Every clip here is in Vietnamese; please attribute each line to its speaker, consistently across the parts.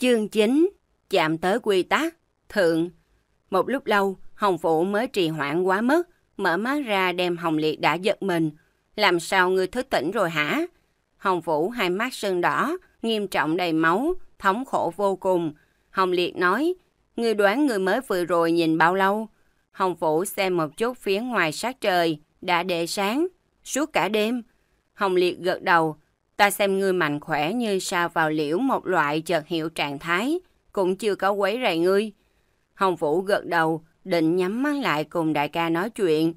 Speaker 1: Chương 9 Chạm tới quy tắc Thượng Một lúc lâu, Hồng Phụ mới trì hoãn quá mức, mở mắt ra đem Hồng Liệt đã giật mình. Làm sao ngươi thức tỉnh rồi hả? Hồng Vũ hai mắt sưng đỏ, nghiêm trọng đầy máu, thống khổ vô cùng. Hồng Liệt nói, ngươi đoán người mới vừa rồi nhìn bao lâu? Hồng Vũ xem một chút phía ngoài sát trời, đã để sáng, suốt cả đêm. Hồng Liệt gật đầu, Ta xem ngươi mạnh khỏe như sao vào liễu một loại chợt hiệu trạng thái, cũng chưa có quấy rầy ngươi. Hồng Vũ gật đầu, định nhắm mắt lại cùng đại ca nói chuyện.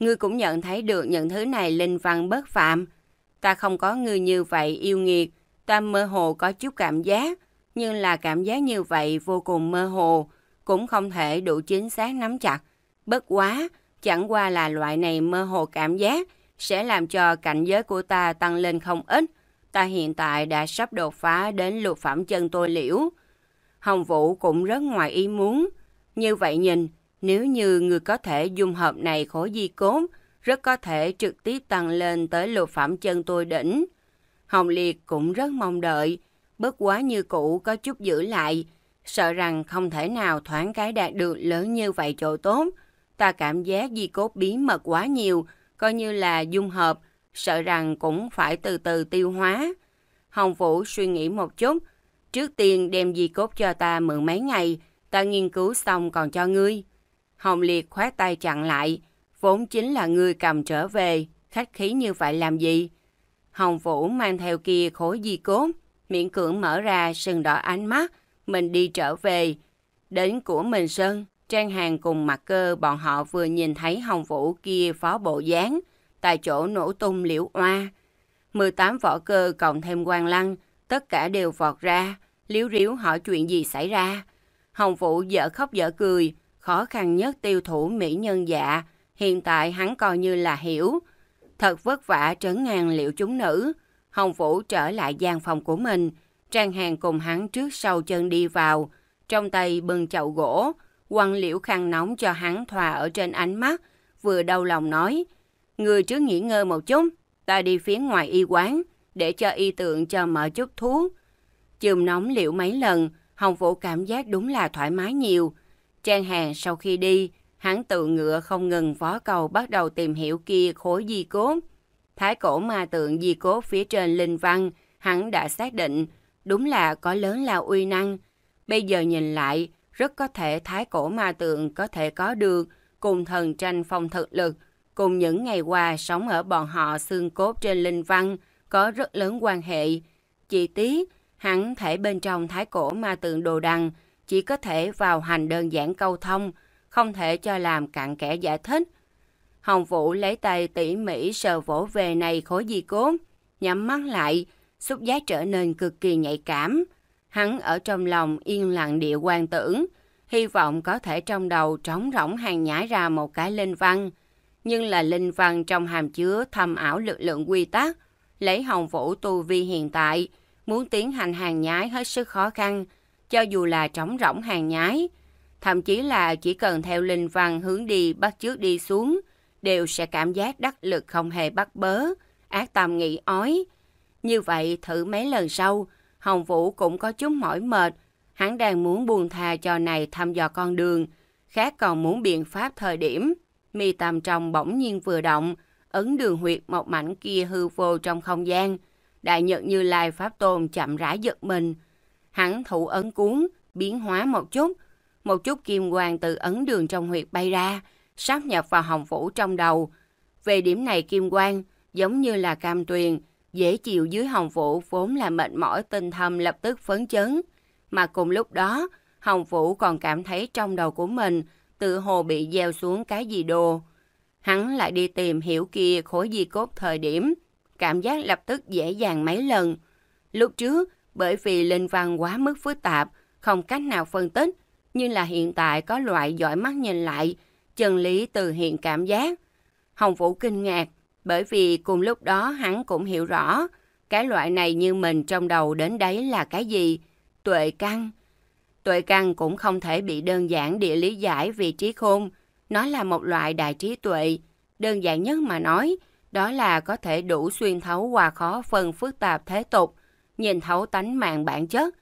Speaker 1: Ngươi cũng nhận thấy được những thứ này linh văn bất phạm. Ta không có ngươi như vậy yêu nghiệt, ta mơ hồ có chút cảm giác, nhưng là cảm giác như vậy vô cùng mơ hồ, cũng không thể đủ chính xác nắm chặt. Bất quá, chẳng qua là loại này mơ hồ cảm giác sẽ làm cho cảnh giới của ta tăng lên không ít, ta hiện tại đã sắp đột phá đến lục phẩm chân tôi liễu. Hồng Vũ cũng rất ngoài ý muốn. Như vậy nhìn, nếu như người có thể dung hợp này khối di cốt, rất có thể trực tiếp tăng lên tới lục phẩm chân tôi đỉnh. Hồng Liệt cũng rất mong đợi, bất quá như cũ có chút giữ lại, sợ rằng không thể nào thoáng cái đạt được lớn như vậy chỗ tốt. Ta cảm giác di cốt bí mật quá nhiều, coi như là dung hợp, sợ rằng cũng phải từ từ tiêu hóa. Hồng Vũ suy nghĩ một chút, trước tiên đem di cốt cho ta mượn mấy ngày, ta nghiên cứu xong còn cho ngươi. Hồng Liệt khoát tay chặn lại, vốn chính là ngươi cầm trở về, khách khí như vậy làm gì? Hồng Vũ mang theo kia khối di cốt, miệng cưỡng mở ra sừng đỏ ánh mắt, mình đi trở về. Đến của mình Sơn, Trang Hàng cùng mặt cơ bọn họ vừa nhìn thấy Hồng Vũ kia phó bộ dáng, tại chỗ nổ tung liễu oa. 18 võ cơ cộng thêm quan lăng, tất cả đều vọt ra, liếu riếu hỏi chuyện gì xảy ra. Hồng Vũ dở khóc dở cười, khó khăn nhất tiêu thủ mỹ nhân dạ, hiện tại hắn coi như là hiểu. Thật vất vả trấn ngàn liệu chúng nữ, Hồng Vũ trở lại gian phòng của mình, Trang Hàng cùng hắn trước sau chân đi vào, trong tay bưng chậu gỗ, quăng liễu khăn nóng cho hắn thòa ở trên ánh mắt, vừa đau lòng nói – Người trước nghỉ ngơi một chút, ta đi phía ngoài y quán, để cho y tượng cho mở chút thuốc. Chườm nóng liệu mấy lần, Hồng Vũ cảm giác đúng là thoải mái nhiều. Trang hàng sau khi đi, hắn tự ngựa không ngừng vó cầu bắt đầu tìm hiểu kia khối di cốt. Thái cổ ma tượng di cốt phía trên linh văn, hắn đã xác định đúng là có lớn lao uy năng. Bây giờ nhìn lại, rất có thể thái cổ ma tượng có thể có được cùng thần tranh phong thực lực cùng những ngày qua sống ở bọn họ xương cốt trên linh văn có rất lớn quan hệ. Chi tiết, hắn thể bên trong thái cổ ma tượng đồ đằng chỉ có thể vào hành đơn giản câu thông, không thể cho làm cặn kẽ giải thích. Hồng Vũ lấy tay tỉ mỉ sờ vỗ về này khối di cốt, nhắm mắt lại, xúc giác trở nên cực kỳ nhạy cảm. Hắn ở trong lòng yên lặng địa quan tưởng, hy vọng có thể trong đầu trống rỗng hàng nhảy ra một cái linh văn nhưng là linh văn trong hàm chứa thâm ảo lực lượng quy tắc. Lấy hồng vũ tu vi hiện tại, muốn tiến hành hàng nhái hết sức khó khăn, cho dù là trống rỗng hàng nhái. Thậm chí là chỉ cần theo linh văn hướng đi bắt trước đi xuống, đều sẽ cảm giác đắc lực không hề bắt bớ, ác tâm nghĩ ói. Như vậy thử mấy lần sau, Hồng Vũ cũng có chút mỏi mệt, hắn đang muốn buông thà cho này thăm dò con đường, khác còn muốn biện pháp thời điểm mi tam trong bỗng nhiên vừa động, ấn đường huyệt một mảnh kia hư vô trong không gian. Đại nhật như lai pháp tôn chậm rãi giật mình. Hắn thủ ấn cuốn, biến hóa một chút. Một chút kim quang từ ấn đường trong huyệt bay ra, sáp nhập vào hồng vũ trong đầu. Về điểm này kim quang giống như là cam tuyền, dễ chịu dưới hồng vũ vốn là mệt mỏi tinh thâm lập tức phấn chấn. Mà cùng lúc đó, hồng vũ còn cảm thấy trong đầu của mình tự hồ bị gieo xuống cái gì đồ. Hắn lại đi tìm hiểu kia khối di cốt thời điểm, cảm giác lập tức dễ dàng mấy lần. Lúc trước, bởi vì linh văn quá mức phức tạp, không cách nào phân tích, nhưng là hiện tại có loại giỏi mắt nhìn lại, chân lý từ hiện cảm giác. Hồng Vũ kinh ngạc, bởi vì cùng lúc đó hắn cũng hiểu rõ, cái loại này như mình trong đầu đến đấy là cái gì, tuệ căng. Tuệ căn cũng không thể bị đơn giản địa lý giải vì trí khôn. Nó là một loại đại trí tuệ. Đơn giản nhất mà nói, đó là có thể đủ xuyên thấu qua khó phân phức tạp thế tục, nhìn thấu tánh mạng bản chất,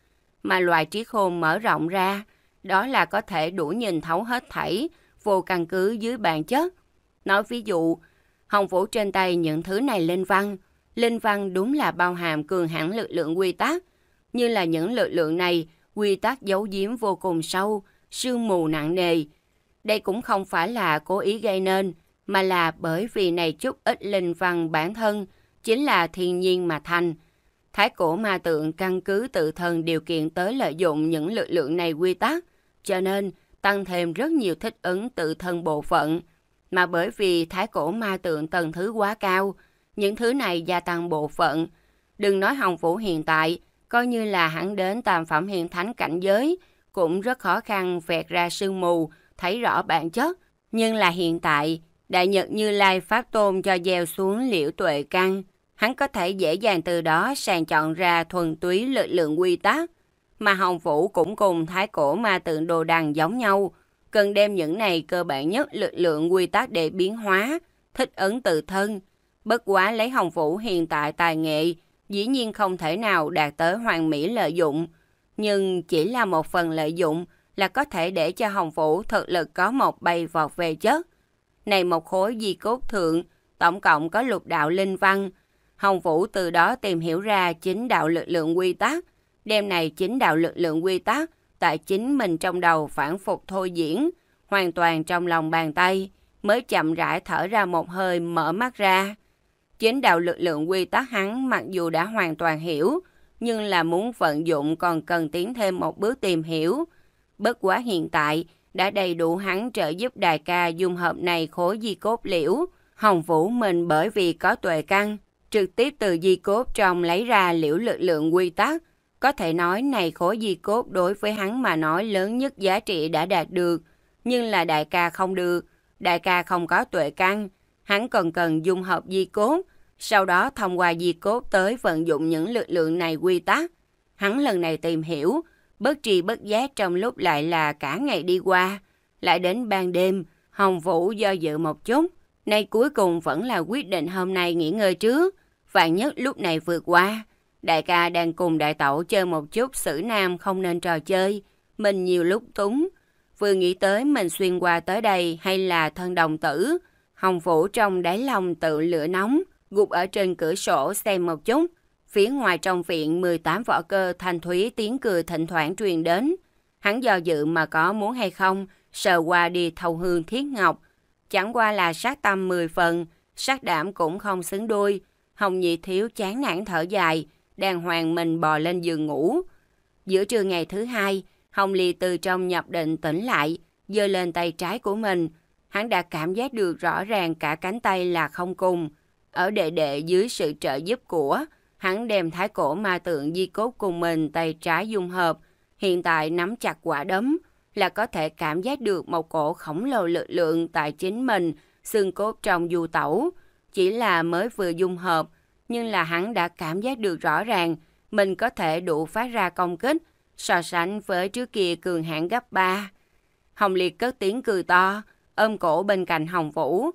Speaker 1: mà loại trí khôn mở rộng ra, đó là có thể đủ nhìn thấu hết thảy, vô căn cứ dưới bản chất. Nói ví dụ, Hồng Vũ trên tay những thứ này lên văn, linh văn đúng là bao hàm cường hãn lực lượng quy tắc, như là những lực lượng này quy tắc giấu giếm vô cùng sâu, sương mù nặng nề. Đây cũng không phải là cố ý gây nên, mà là bởi vì này chút ít linh văn bản thân chính là thiên nhiên mà thành. Thái cổ ma tượng căn cứ tự thân điều kiện tới lợi dụng những lực lượng này quy tắc, cho nên tăng thêm rất nhiều thích ứng tự thân bộ phận. Mà bởi vì thái cổ ma tượng tầng thứ quá cao, những thứ này gia tăng bộ phận. Đừng nói Hồng Vũ hiện tại, coi như là hắn đến tam phẩm hiền thánh cảnh giới, cũng rất khó khăn vẹt ra sương mù, thấy rõ bản chất. Nhưng là hiện tại, Đại Nhật Như Lai Pháp Tôn cho gieo xuống liễu tuệ căn, hắn có thể dễ dàng từ đó sàng chọn ra thuần túy lực lượng quy tắc. Mà Hồng Vũ cũng cùng thái cổ ma tượng đồ đằng giống nhau, cần đem những này cơ bản nhất lực lượng quy tắc để biến hóa, thích ứng tự thân. Bất quá lấy Hồng Vũ hiện tại tài nghệ, dĩ nhiên không thể nào đạt tới hoàn mỹ lợi dụng, nhưng chỉ là một phần lợi dụng là có thể để cho Hồng Vũ thực lực có một bay vọt về chất. Này một khối di cốt thượng, tổng cộng có lục đạo linh văn. Hồng Vũ từ đó tìm hiểu ra chính đạo lực lượng quy tắc. Đêm này chính đạo lực lượng quy tắc tại chính mình trong đầu phản phục thôi diễn, hoàn toàn trong lòng bàn tay, mới chậm rãi thở ra một hơi mở mắt ra. Chính đạo lực lượng quy tắc hắn mặc dù đã hoàn toàn hiểu, nhưng là muốn vận dụng còn cần tiến thêm một bước tìm hiểu. Bất quá hiện tại, đã đầy đủ hắn trợ giúp đại ca dung hợp này khối di cốt liễu. Hồng Vũ mình bởi vì có tuệ căn, trực tiếp từ di cốt trong lấy ra liễu lực lượng quy tắc. Có thể nói này khối di cốt đối với hắn mà nói lớn nhất giá trị đã đạt được, nhưng là đại ca không được, đại ca không có tuệ căn, hắn còn cần dung hợp di cốt, sau đó thông qua di cốt tới vận dụng những lực lượng này quy tắc. Hắn lần này tìm hiểu, bất tri bất giác trong lúc lại là cả ngày đi qua, lại đến ban đêm, Hồng Vũ do dự một chút, nay cuối cùng vẫn là quyết định hôm nay nghỉ ngơi trước, vạn nhất lúc này vượt qua. Đại ca đang cùng đại tẩu chơi một chút xử nam không nên trò chơi, mình nhiều lúc túng. Vừa nghĩ tới mình xuyên qua tới đây hay là thân đồng tử, Hồng Vũ trong đáy lòng tự lửa nóng, gục ở trên cửa sổ xem một chút. Phía ngoài trong viện 18 võ cơ thanh thúy tiếng cười thỉnh thoảng truyền đến. Hắn do dự mà có muốn hay không, sờ qua đi thâu hương thiết ngọc. Chẳng qua là sát tâm 10 phần, sát đảm cũng không xứng đôi. Hồng Nhị Thiếu chán nản thở dài, đàng hoàng mình bò lên giường ngủ. Giữa trưa ngày thứ hai, Hồng lì từ trong nhập định tỉnh lại, giơ lên tay trái của mình, Hắn đã cảm giác được rõ ràng cả cánh tay là không cùng. Ở đệ đệ dưới sự trợ giúp của, hắn đem thái cổ ma tượng di cốt cùng mình tay trái dung hợp. Hiện tại nắm chặt quả đấm là có thể cảm giác được một cổ khổng lồ lực lượng tại chính mình, xương cốt trong du tẩu. Chỉ là mới vừa dung hợp, nhưng là hắn đã cảm giác được rõ ràng mình có thể đủ phát ra công kích so sánh với trước kia cường hãn gấp 3. Hồng Liệt cất tiếng cười to, ôm cổ bên cạnh Hồng Vũ.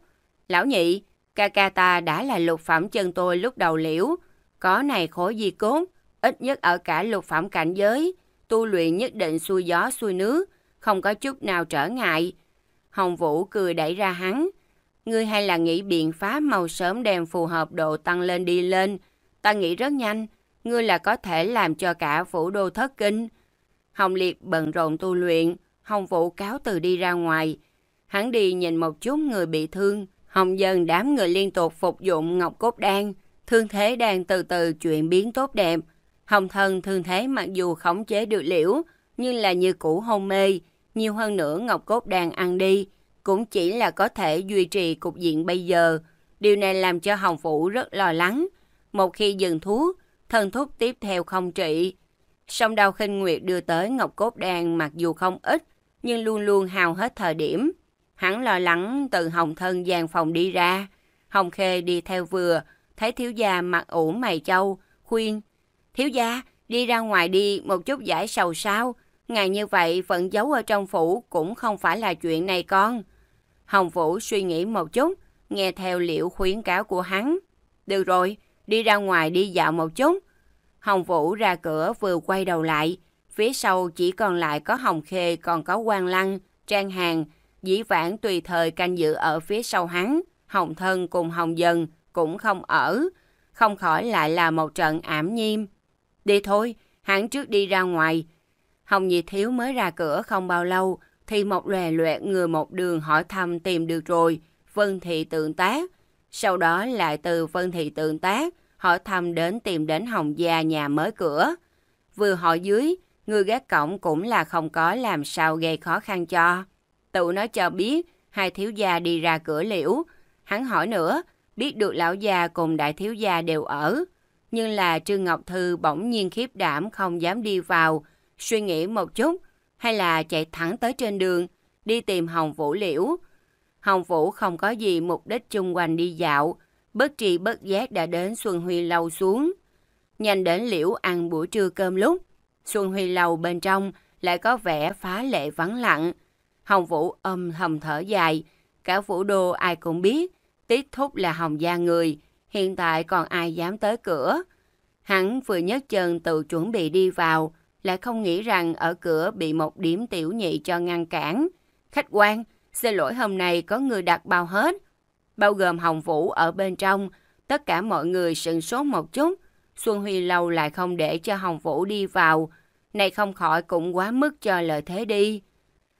Speaker 1: Lão nhị, ca ca ta đã là lục phẩm chân tôi lúc đầu liễu, có này khối di cốt, ít nhất ở cả lục phẩm cảnh giới, tu luyện nhất định xuôi gió xuôi nước, không có chút nào trở ngại. Hồng Vũ cười đẩy ra hắn, ngươi hay là nghĩ biện pháp màu sớm đem phù hợp độ tăng lên đi lên, ta nghĩ rất nhanh, ngươi là có thể làm cho cả phủ đô thất kinh. Hồng Liệt bận rộn tu luyện, Hồng Vũ cáo từ đi ra ngoài, Hắn đi nhìn một chút người bị thương, hồng dần đám người liên tục phục dụng ngọc cốt đan, thương thế đang từ từ chuyển biến tốt đẹp. Hồng thân thương thế mặc dù khống chế được liễu, nhưng là như cũ hôn mê, nhiều hơn nữa ngọc cốt đan ăn đi, cũng chỉ là có thể duy trì cục diện bây giờ. Điều này làm cho Hồng Phủ rất lo lắng. Một khi dừng thuốc, thân thuốc tiếp theo không trị. Song đau khinh nguyệt đưa tới ngọc cốt đan mặc dù không ít, nhưng luôn luôn hào hết thời điểm. Hắn lo lắng từ hồng thân gian phòng đi ra. Hồng khê đi theo vừa, thấy thiếu gia mặt ủ mày châu, khuyên. Thiếu gia, đi ra ngoài đi một chút giải sầu sao. Ngày như vậy vẫn giấu ở trong phủ cũng không phải là chuyện này con. Hồng Vũ suy nghĩ một chút, nghe theo liệu khuyến cáo của hắn. Được rồi, đi ra ngoài đi dạo một chút. Hồng Vũ ra cửa vừa quay đầu lại, phía sau chỉ còn lại có Hồng Khê còn có quan Lăng, Trang Hàng, dĩ vãng tùy thời canh giữ ở phía sau hắn, Hồng Thân cùng Hồng dần cũng không ở, không khỏi lại là một trận ảm nhiêm. Đi thôi, hắn trước đi ra ngoài. Hồng Nhị Thiếu mới ra cửa không bao lâu, thì một lòe loẹ người một đường hỏi thăm tìm được rồi, Vân Thị Tượng Tác. Sau đó lại từ Vân Thị Tượng Tác, hỏi thăm đến tìm đến Hồng Gia nhà mới cửa. Vừa hỏi dưới, người gác cổng cũng là không có làm sao gây khó khăn cho. Tụ nó cho biết, hai thiếu gia đi ra cửa liễu. Hắn hỏi nữa, biết được lão già cùng đại thiếu gia đều ở. Nhưng là Trương Ngọc Thư bỗng nhiên khiếp đảm không dám đi vào, suy nghĩ một chút, hay là chạy thẳng tới trên đường, đi tìm Hồng Vũ Liễu. Hồng Vũ không có gì mục đích chung quanh đi dạo, bất tri bất giác đã đến Xuân Huy Lâu xuống. Nhanh đến Liễu ăn buổi trưa cơm lúc, Xuân Huy Lâu bên trong lại có vẻ phá lệ vắng lặng, Hồng Vũ âm thầm thở dài. Cả phủ đô ai cũng biết, tiết thúc là hồng gia người, hiện tại còn ai dám tới cửa. Hắn vừa nhấc chân tự chuẩn bị đi vào, lại không nghĩ rằng ở cửa bị một điểm tiểu nhị cho ngăn cản. Khách quan, xin lỗi hôm nay có người đặt bao hết, bao gồm Hồng Vũ ở bên trong. Tất cả mọi người sửng sốt một chút, Xuân Huy Lâu lại không để cho Hồng Vũ đi vào. Này không khỏi cũng quá mức cho lợi thế đi.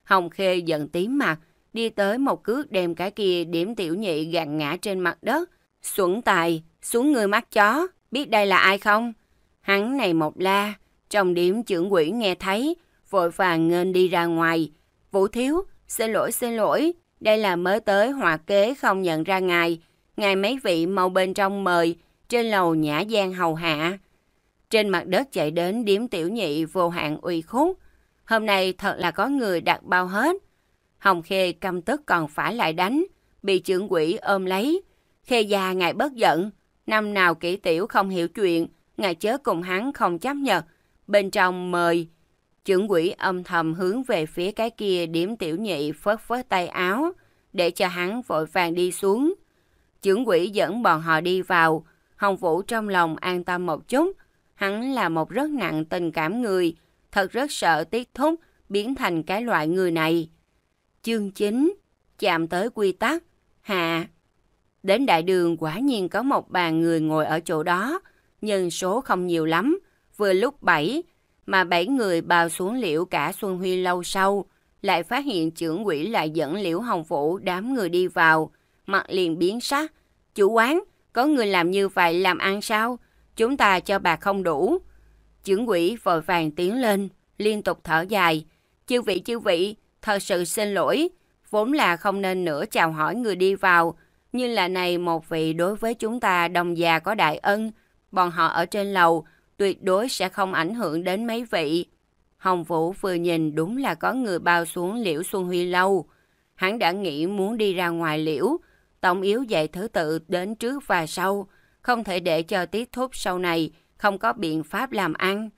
Speaker 1: Hồng Khê giận tím mặt, đi tới một cước đem cái kia điểm tiểu nhị gạt ngã trên mặt đất. Xuẩn tài, xuống người mắt chó, biết đây là ai không? Hắn này một la, trong điểm trưởng quỷ nghe thấy, vội vàng ngên đi ra ngoài. Vũ Thiếu, xin lỗi xin lỗi, đây là mới tới hòa kế không nhận ra ngài. Ngài mấy vị mau bên trong mời, trên lầu nhã gian hầu hạ. Trên mặt đất chạy đến điếm tiểu nhị vô hạn uy khúc, Hôm nay thật là có người đặt bao hết. Hồng Khê căm tức còn phải lại đánh, bị trưởng quỷ ôm lấy. Khê già ngài bớt giận, năm nào kỹ tiểu không hiểu chuyện, ngài chớ cùng hắn không chấp nhận. Bên trong mời, trưởng quỷ âm thầm hướng về phía cái kia điểm tiểu nhị phớt phớt tay áo, để cho hắn vội vàng đi xuống. Trưởng quỷ dẫn bọn họ đi vào, Hồng Vũ trong lòng an tâm một chút, hắn là một rất nặng tình cảm người, thật rất sợ tiết thúc biến thành cái loại người này. Chương 9 Chạm tới quy tắc Hạ Đến đại đường quả nhiên có một bàn người ngồi ở chỗ đó, nhân số không nhiều lắm, vừa lúc 7, mà 7 người bao xuống liễu cả Xuân Huy lâu sau, lại phát hiện trưởng quỷ lại dẫn liễu hồng vũ đám người đi vào, mặt liền biến sắc. Chủ quán, có người làm như vậy làm ăn sao? Chúng ta cho bà không đủ, Chưởng quỷ vội vàng tiến lên, liên tục thở dài. Chư vị, chư vị, thật sự xin lỗi. Vốn là không nên nữa chào hỏi người đi vào. Nhưng là này một vị đối với chúng ta đồng già có đại ân. Bọn họ ở trên lầu, tuyệt đối sẽ không ảnh hưởng đến mấy vị. Hồng Vũ vừa nhìn đúng là có người bao xuống liễu Xuân Huy lâu. Hắn đã nghĩ muốn đi ra ngoài liễu, tổng yếu dạy thứ tự đến trước và sau, không thể để cho tiết thúc sau này không có biện pháp làm ăn.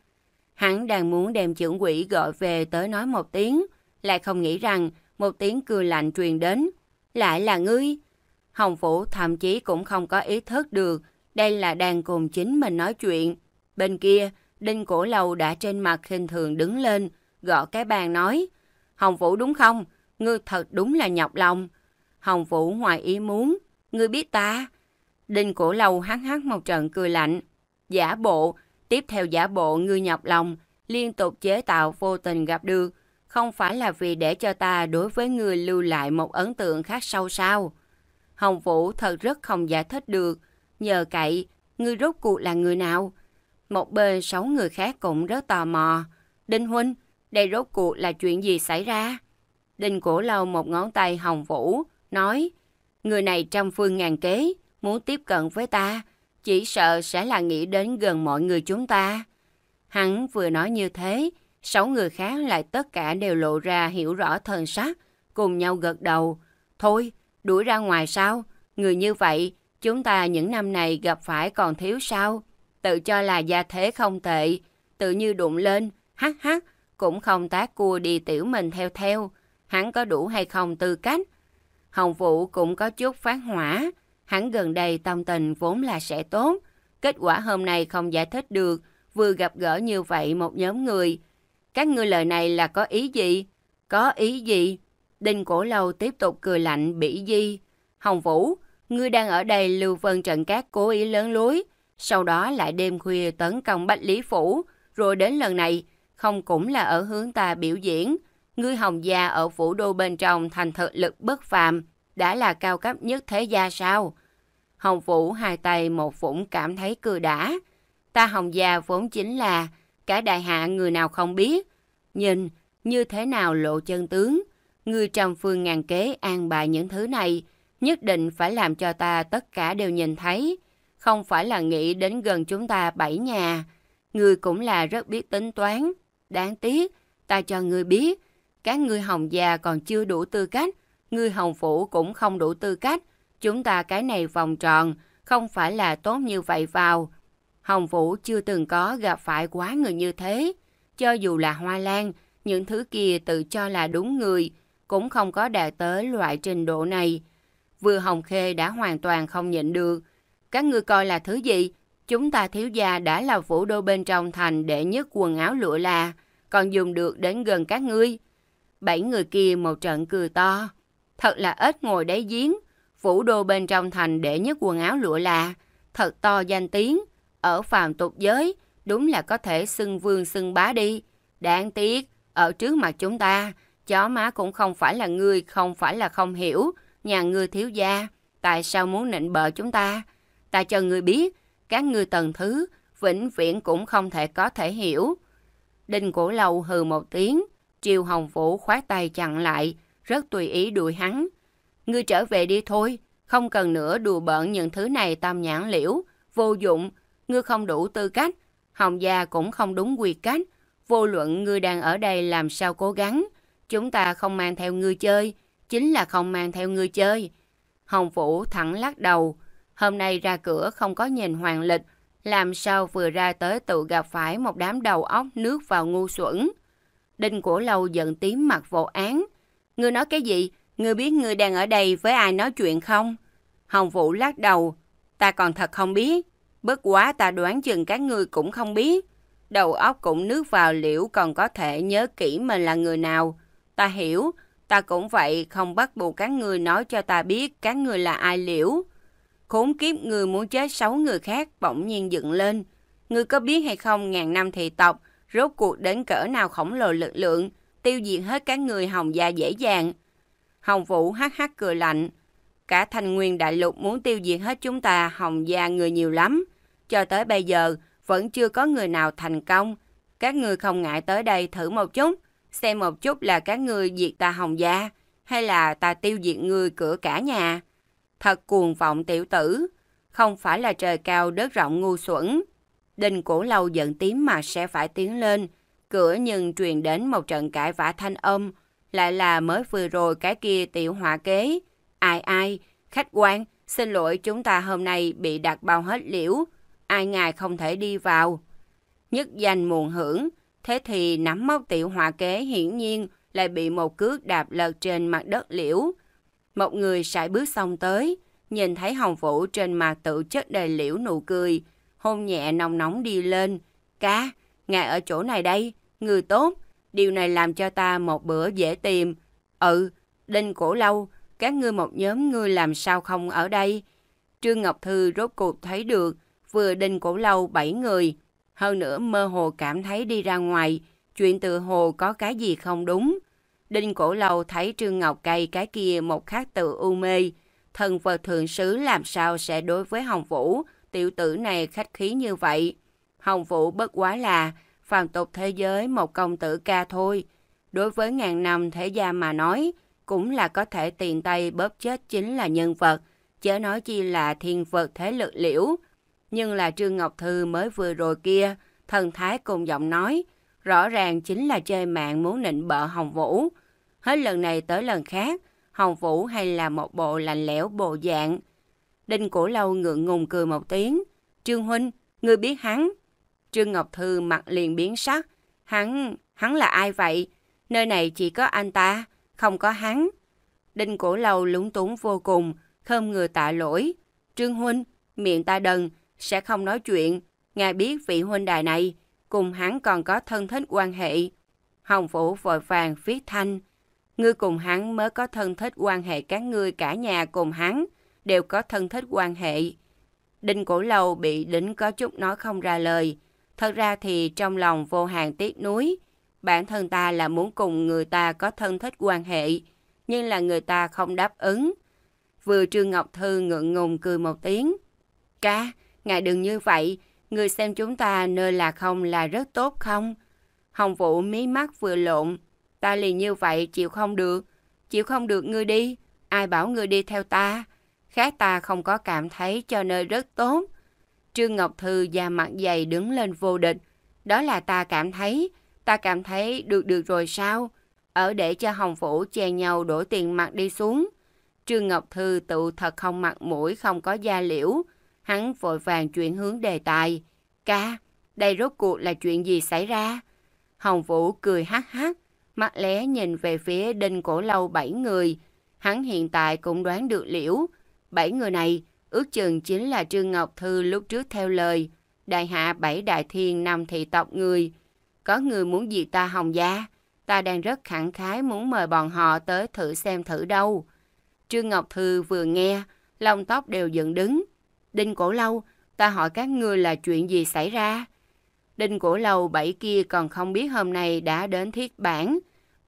Speaker 1: Hắn đang muốn đem trưởng quỷ gọi về tới nói một tiếng, lại không nghĩ rằng một tiếng cười lạnh truyền đến. Lại là ngươi. Hồng Phủ thậm chí cũng không có ý thức được đây là đang cùng chính mình nói chuyện. Bên kia, Đinh Cổ Lầu đã trên mặt khinh thường đứng lên, gõ cái bàn nói Hồng Phủ đúng không? Ngươi thật đúng là nhọc lòng. Hồng Phủ ngoài ý muốn, ngươi biết ta. Đinh Cổ Lầu hắc hắc một trận cười lạnh, giả bộ, tiếp theo giả bộ ngươi nhọc lòng, liên tục chế tạo vô tình gặp được, không phải là vì để cho ta đối với ngươi lưu lại một ấn tượng khác sâu sao. Hồng Vũ thật rất không giải thích được, nhờ cậy, ngươi rốt cuộc là người nào? Một bên sáu người khác cũng rất tò mò. Đinh Huynh, đây rốt cuộc là chuyện gì xảy ra? Đinh Cổ Lâu một ngón tay Hồng Vũ, nói, người này trăm phương ngàn kế, muốn tiếp cận với ta, chỉ sợ sẽ là nghĩ đến gần mọi người chúng ta. Hắn vừa nói như thế, sáu người khác lại tất cả đều lộ ra hiểu rõ thần sắc, cùng nhau gật đầu. Thôi, đuổi ra ngoài sao? Người như vậy, chúng ta những năm này gặp phải còn thiếu sao? Tự cho là gia thế không tệ, tự như đụng lên, hắc hắc, cũng không tác cua đi tiểu mình theo theo. Hắn có đủ hay không tư cách? Hồng Vũ cũng có chút phát hỏa, Hắn gần đây tâm tình vốn là sẽ tốt, kết quả hôm nay không giải thích được, vừa gặp gỡ như vậy một nhóm người. Các ngươi lời này là có ý gì? Có ý gì? Đinh Cổ Lâu tiếp tục cười lạnh bỉ di. Hồng Vũ, ngươi đang ở đây lưu vân trận cát cố ý lớn lối, sau đó lại đêm khuya tấn công Bách Lý Phủ, rồi đến lần này, không cũng là ở hướng ta biểu diễn. Ngươi Hồng Gia ở phủ Đô bên trong thành thực lực bất phàm, đã là cao cấp nhất thế gia sao? Hồng Vũ hai tay một vũng cảm thấy cười đã. Ta Hồng Gia vốn chính là cả đại hạ người nào không biết. Nhìn, như thế nào lộ chân tướng. Người trong phương ngàn kế an bài những thứ này, nhất định phải làm cho ta tất cả đều nhìn thấy. Không phải là nghĩ đến gần chúng ta bảy nhà. Người cũng là rất biết tính toán. Đáng tiếc, ta cho người biết, các người hồng Gia còn chưa đủ tư cách, người hồng phủ cũng không đủ tư cách Chúng ta cái này vòng tròn, không phải là tốt như vậy vào. Hồng Vũ chưa từng có gặp phải quá người như thế. Cho dù là Hoa Lan, những thứ kia tự cho là đúng người, cũng không có đạt tới loại trình độ này. Vừa Hồng Khê đã hoàn toàn không nhận được. Các ngươi coi là thứ gì? Chúng ta thiếu gia đã là vũ đô bên trong thành để nhất quần áo lụa là, còn dùng được đến gần các ngươi. Bảy người kia một trận cười to. Thật là ếch ngồi đáy giếng, Vũ đô bên trong thành để nhất quần áo lụa là, thật to danh tiếng, ở phàm tục giới, đúng là có thể xưng vương xưng bá đi. Đáng tiếc, ở trước mặt chúng ta, chó má cũng không phải là người không phải là không hiểu, nhà ngươi thiếu gia, tại sao muốn nịnh bợ chúng ta? Ta cho ngươi biết, các ngươi tần thứ, vĩnh viễn cũng không thể có thể hiểu. Đinh Cổ Lâu hừ một tiếng, Triều Hồng Vũ khoát tay chặn lại, rất tùy ý đuổi hắn, Ngươi trở về đi thôi, không cần nữa đùa bỡn những thứ này tam nhãn liễu, vô dụng, ngươi không đủ tư cách, Hồng Gia cũng không đúng quy cách. Vô luận ngươi đang ở đây làm sao cố gắng, chúng ta không mang theo ngươi chơi, chính là không mang theo ngươi chơi. Hồng Vũ thẳng lắc đầu, hôm nay ra cửa không có nhìn hoàng lịch, làm sao vừa ra tới tự gặp phải một đám đầu óc nước vào ngu xuẩn. Đinh của lâu giận tím mặt vô án. Ngươi nói cái gì? Ngươi biết ngươi đang ở đây với ai nói chuyện không? Hồng Vũ lắc đầu. Ta còn thật không biết. Bất quá ta đoán chừng các ngươi cũng không biết. Đầu óc cũng nước vào liễu còn có thể nhớ kỹ mình là người nào. Ta hiểu. Ta cũng vậy không bắt buộc các ngươi nói cho ta biết các ngươi là ai liễu. Khốn kiếp ngươi muốn chết sáu người khác bỗng nhiên dựng lên. Ngươi có biết hay không ngàn năm thị tộc rốt cuộc đến cỡ nào khổng lồ lực lượng tiêu diệt hết các người hồng gia dễ dàng. Hồng Vũ hắc hắc cười lạnh. Cả thanh nguyên đại lục muốn tiêu diệt hết chúng ta hồng gia người nhiều lắm. Cho tới bây giờ, vẫn chưa có người nào thành công. Các người không ngại tới đây thử một chút, xem một chút là các người diệt ta hồng gia, hay là ta tiêu diệt người cửa cả nhà. Thật cuồng vọng tiểu tử, không phải là trời cao đất rộng ngu xuẩn. Đình cổ lâu giận tím mà sẽ phải tiến lên, cửa nhưng truyền đến một trận cãi vã thanh âm, lại là mới vừa rồi cái kia tiểu họa kế. Ai ai, khách quan, xin lỗi chúng ta hôm nay bị đặt bao hết liễu, ai ngài không thể đi vào. Nhất danh muộn hưởng, thế thì nắm móc tiểu họa kế hiển nhiên lại bị một cước đạp lật trên mặt đất liễu. Một người sải bước xong tới, nhìn thấy Hồng Vũ trên mặt tự chất đầy liễu nụ cười, hôn nhẹ nóng nóng đi lên. Cá, ngài ở chỗ này đây, người tốt, Điều này làm cho ta một bữa dễ tìm. Ừ, Đinh Cổ Lâu, các ngươi một nhóm ngươi làm sao không ở đây? Trương Ngọc Thư rốt cuộc thấy được vừa Đinh Cổ Lâu bảy người. Hơn nữa mơ hồ cảm thấy đi ra ngoài, chuyện tự hồ có cái gì không đúng. Đinh Cổ Lâu thấy Trương Ngọc Cây cái kia một khắc tự u mê. Thần Phật Thượng Sứ làm sao sẽ đối với Hồng Vũ, tiểu tử này khách khí như vậy. Hồng Vũ bất quá là phàm tục thế giới một công tử ca thôi. Đối với ngàn năm thế gia mà nói, cũng là có thể tiền tay bóp chết chính là nhân vật, chớ nói chi là thiên vật thế lực liễu. Nhưng là Trương Ngọc Thư mới vừa rồi kia, thần thái cùng giọng nói, rõ ràng chính là chơi mạng muốn nịnh bợ Hồng Vũ. Hết lần này tới lần khác, Hồng Vũ hay là một bộ lạnh lẽo bộ dạng. Đinh Cổ Lâu ngượng ngùng cười một tiếng. Trương Huynh, ngươi biết hắn, Trương Ngọc Thư mặt liền biến sắc. Hắn, hắn là ai vậy? Nơi này chỉ có anh ta, không có hắn. Đinh Cổ Lâu lúng túng vô cùng, không người tạ lỗi. Trương Huynh, miệng ta đần, sẽ không nói chuyện. Ngài biết vị huynh đài này, cùng hắn còn có thân thích quan hệ. Hồng Phủ vội vàng viết thanh. Ngươi cùng hắn mới có thân thích quan hệ các ngươi cả nhà cùng hắn, đều có thân thích quan hệ. Đinh Cổ Lâu bị đính có chút nói không ra lời. Thật ra thì trong lòng vô hạn tiếc nuối, bản thân ta là muốn cùng người ta có thân thích quan hệ, nhưng là người ta không đáp ứng. Vừa Trương Ngọc Thư ngượng ngùng cười một tiếng. Ca, ngài đừng như vậy, người xem chúng ta nơi là không là rất tốt không? Hồng Vũ mí mắt vừa lộn, ta liền như vậy chịu không được, chịu không được ngươi đi, ai bảo ngươi đi theo ta, khác ta không có cảm thấy cho nơi rất tốt. Trương Ngọc Thư da mặt dày đứng lên vô địch. Đó là ta cảm thấy, ta cảm thấy được được rồi sao? Ở để cho Hồng Phủ chè nhau đổ tiền mặt đi xuống. Trương Ngọc Thư tự thật không mặt mũi, không có da liễu. Hắn vội vàng chuyển hướng đề tài. Ca, đây rốt cuộc là chuyện gì xảy ra? Hồng Vũ cười hát hát, mắt lé nhìn về phía đinh cổ lâu bảy người. Hắn hiện tại cũng đoán được liễu. Bảy người này ước chừng chính là Trương Ngọc Thư lúc trước theo lời, đại hạ bảy đại thiên năm thị tộc người. Có người muốn gì ta hồng gia, ta đang rất khẳng khái muốn mời bọn họ tới thử xem thử đâu. Trương Ngọc Thư vừa nghe, lông tóc đều dựng đứng. Đinh Cổ Lâu, ta hỏi các ngươi là chuyện gì xảy ra? Đinh Cổ Lâu bảy kia còn không biết hôm nay đã đến thiết bản.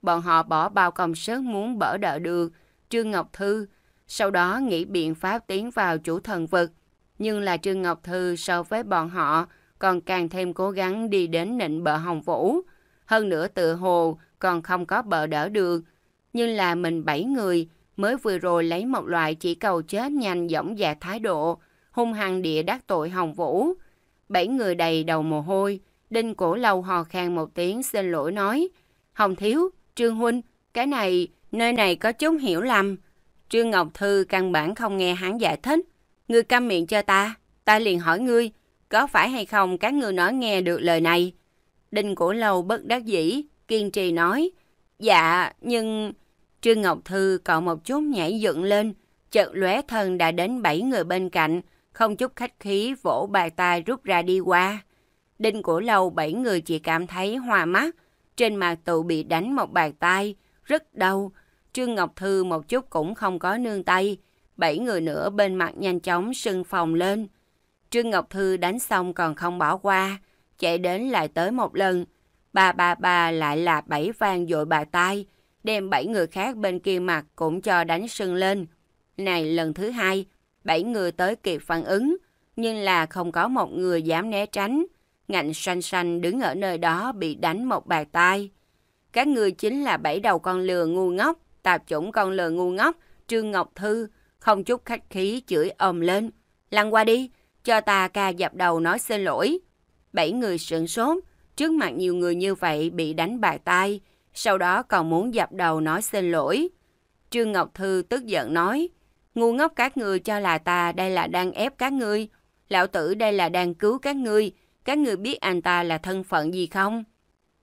Speaker 1: Bọn họ bỏ bao công sức muốn bỡ đỡ được. Trương Ngọc Thư sau đó nghĩ biện pháp tiến vào chủ thần vực. Nhưng là Trương Ngọc Thư so với bọn họ còn càng thêm cố gắng đi đến nịnh bờ Hồng Vũ. Hơn nữa tự hồ còn không có bờ đỡ được. Nhưng là mình bảy người mới vừa rồi lấy một loại chỉ cầu chết nhanh dõng dạc thái độ, hung hăng địa đắc tội Hồng Vũ. Bảy người đầy đầu mồ hôi, Đinh Cổ Lâu hò khan một tiếng xin lỗi nói, Hồng Thiếu, Trương Huynh, cái này, nơi này có chút hiểu lầm. Trương Ngọc Thư căn bản không nghe hắn giải thích. Ngươi câm miệng cho ta, ta liền hỏi ngươi, có phải hay không các ngươi nói nghe được lời này? Đinh Cổ Lâu bất đắc dĩ, kiên trì nói, dạ, nhưng... Trương Ngọc Thư cậu một chút nhảy dựng lên, chợt lóe thân đã đến bảy người bên cạnh, không chút khách khí vỗ bàn tay rút ra đi qua. Đinh Cổ Lâu bảy người chỉ cảm thấy hoa mắt, trên mặt tụ bị đánh một bàn tay, rất đau, Trương Ngọc Thư một chút cũng không có nương tay. Bảy người nữa bên mặt nhanh chóng sưng phòng lên. Trương Ngọc Thư đánh xong còn không bỏ qua. Chạy đến lại tới một lần. Bà bà bà lại là bảy vang dội bà tay. Đem bảy người khác bên kia mặt cũng cho đánh sưng lên. Này lần thứ hai, bảy người tới kịp phản ứng. Nhưng là không có một người dám né tránh. Ngạnh xanh xanh đứng ở nơi đó bị đánh một bà tay. Các người chính là bảy đầu con lừa ngu ngốc Tạp chủng con lừa ngu ngốc, Trương Ngọc Thư, không chút khách khí chửi ôm lên. Lăn qua đi, cho ta ca dập đầu nói xin lỗi. Bảy người sửng sốt, trước mặt nhiều người như vậy bị đánh bạc tay, sau đó còn muốn dập đầu nói xin lỗi. Trương Ngọc Thư tức giận nói, ngu ngốc các người cho là ta đây là đang ép các ngươi, lão tử đây là đang cứu các ngươi, các ngươi biết anh ta là thân phận gì không?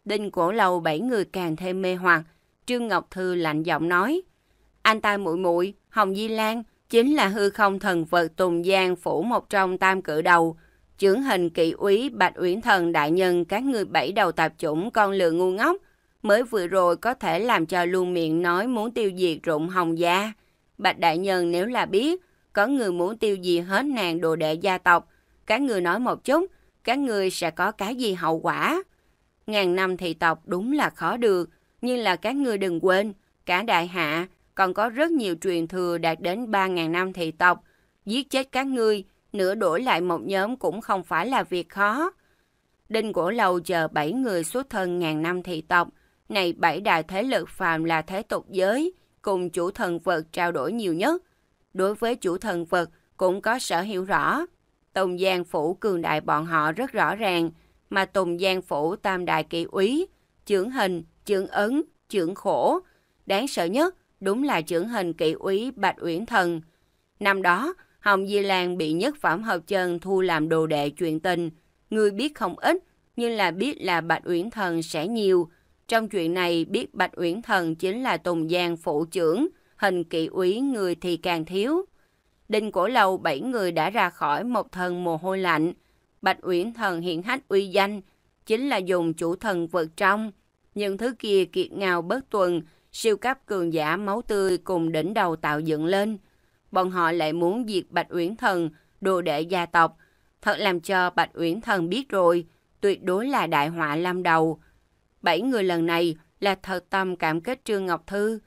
Speaker 1: Đinh cổ lầu bảy người càng thêm mê hoặc, Trương Ngọc Thư lạnh giọng nói. Anh ta muội muội Hồng Di Lan, chính là hư không thần vật Tùng Giang phủ một trong tam cử đầu, trưởng hình kỵ úy Bạch Uyển Thần đại nhân các người bảy đầu tạp chủng con lừa ngu ngốc, mới vừa rồi có thể làm cho luôn miệng nói muốn tiêu diệt rụng hồng gia. Bạch đại nhân nếu là biết, có người muốn tiêu diệt hết nàng đồ đệ gia tộc, các người nói một chút, các người sẽ có cái gì hậu quả. Ngàn năm thị tộc đúng là khó được, nhưng là các ngươi đừng quên, cả đại hạ còn có rất nhiều truyền thừa đạt đến 3.000 năm thị tộc. Giết chết các ngươi, nửa đổi lại một nhóm cũng không phải là việc khó. Đinh Cổ Lầu chờ 7 người xuất thân ngàn năm thị tộc, này bảy đại thế lực phàm là thế tục giới, cùng chủ thần vật trao đổi nhiều nhất. Đối với chủ thần vật cũng có sở hiểu rõ. Tùng Giang Phủ cường đại bọn họ rất rõ ràng, mà Tùng Giang Phủ tam đại kỳ úy, trưởng hình, chưởng ấn, chưởng khổ. Đáng sợ nhất đúng là chưởng hình kỵ úy Bạch Uyển Thần. Năm đó, Hồng Di Lan bị nhất phẩm hợp chân thu làm đồ đệ chuyện tình. Người biết không ít, nhưng là biết là Bạch Uyển Thần sẽ nhiều. Trong chuyện này, biết Bạch Uyển Thần chính là Tùng Giang phụ trưởng, hình kỵ úy người thì càng thiếu. Đinh cổ lầu bảy người đã ra khỏi một thần mồ hôi lạnh. Bạch Uyển Thần hiện hách uy danh, chính là dùng chủ thần vượt trong những thứ kia kiệt ngào bớt tuần, siêu cấp cường giả máu tươi cùng đỉnh đầu tạo dựng lên. Bọn họ lại muốn diệt Bạch Uyển Thần, đồ đệ gia tộc. Thật làm cho Bạch Uyển Thần biết rồi, tuyệt đối là đại họa lâm đầu. Bảy người lần này là thật tâm cảm kết Trương Ngọc Thư.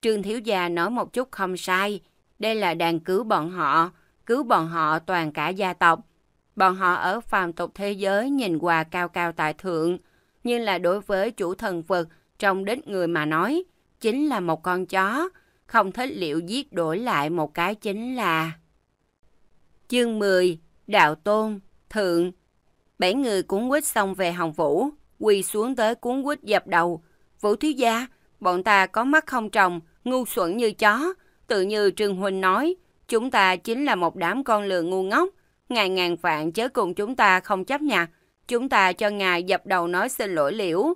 Speaker 1: Trương Thiếu Gia nói một chút không sai, đây là đàn cứu bọn họ, cứu bọn họ toàn cả gia tộc. Bọn họ ở phàm tục thế giới nhìn qua cao cao tại thượng, như là đối với chủ thần vật trong đến người mà nói, chính là một con chó, không thích liệu giết đổi lại một cái chính là. Chương 10 Đạo Tôn Thượng Bảy người cuốn quýt xong về Hồng Vũ, quỳ xuống tới cuốn quýt dập đầu. Vũ thiếu gia, bọn ta có mắt không trồng, ngu xuẩn như chó. Tự như Trương Huynh nói, chúng ta chính là một đám con lừa ngu ngốc. Ngàn ngàn vạn chớ cùng chúng ta không chấp nhận Chúng ta cho ngài dập đầu nói xin lỗi liễu.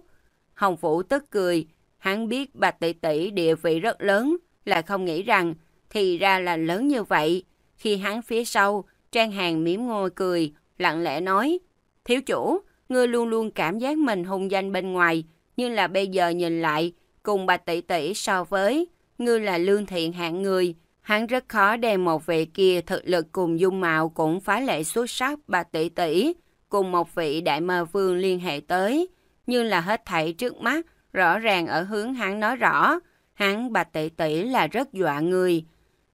Speaker 1: Hồng phủ tức cười, hắn biết Bạch Tỷ Tỷ địa vị rất lớn, lại không nghĩ rằng thì ra là lớn như vậy. Khi hắn phía sau, Trang Hàng mỉm môi cười, lặng lẽ nói, Thiếu chủ, ngươi luôn luôn cảm giác mình hung danh bên ngoài, nhưng là bây giờ nhìn lại, cùng Bạch Tỷ Tỷ so với, ngươi là lương thiện hạng người. Hắn rất khó đem một vị kia thực lực cùng dung mạo cũng phá lệ xuất sắc Bạch Tỷ Tỷ, cùng một vị đại mơ vương liên hệ tới, nhưng là hết thảy trước mắt, rõ ràng ở hướng hắn nói rõ, hắn bà tỷ tỷ là rất dọa người.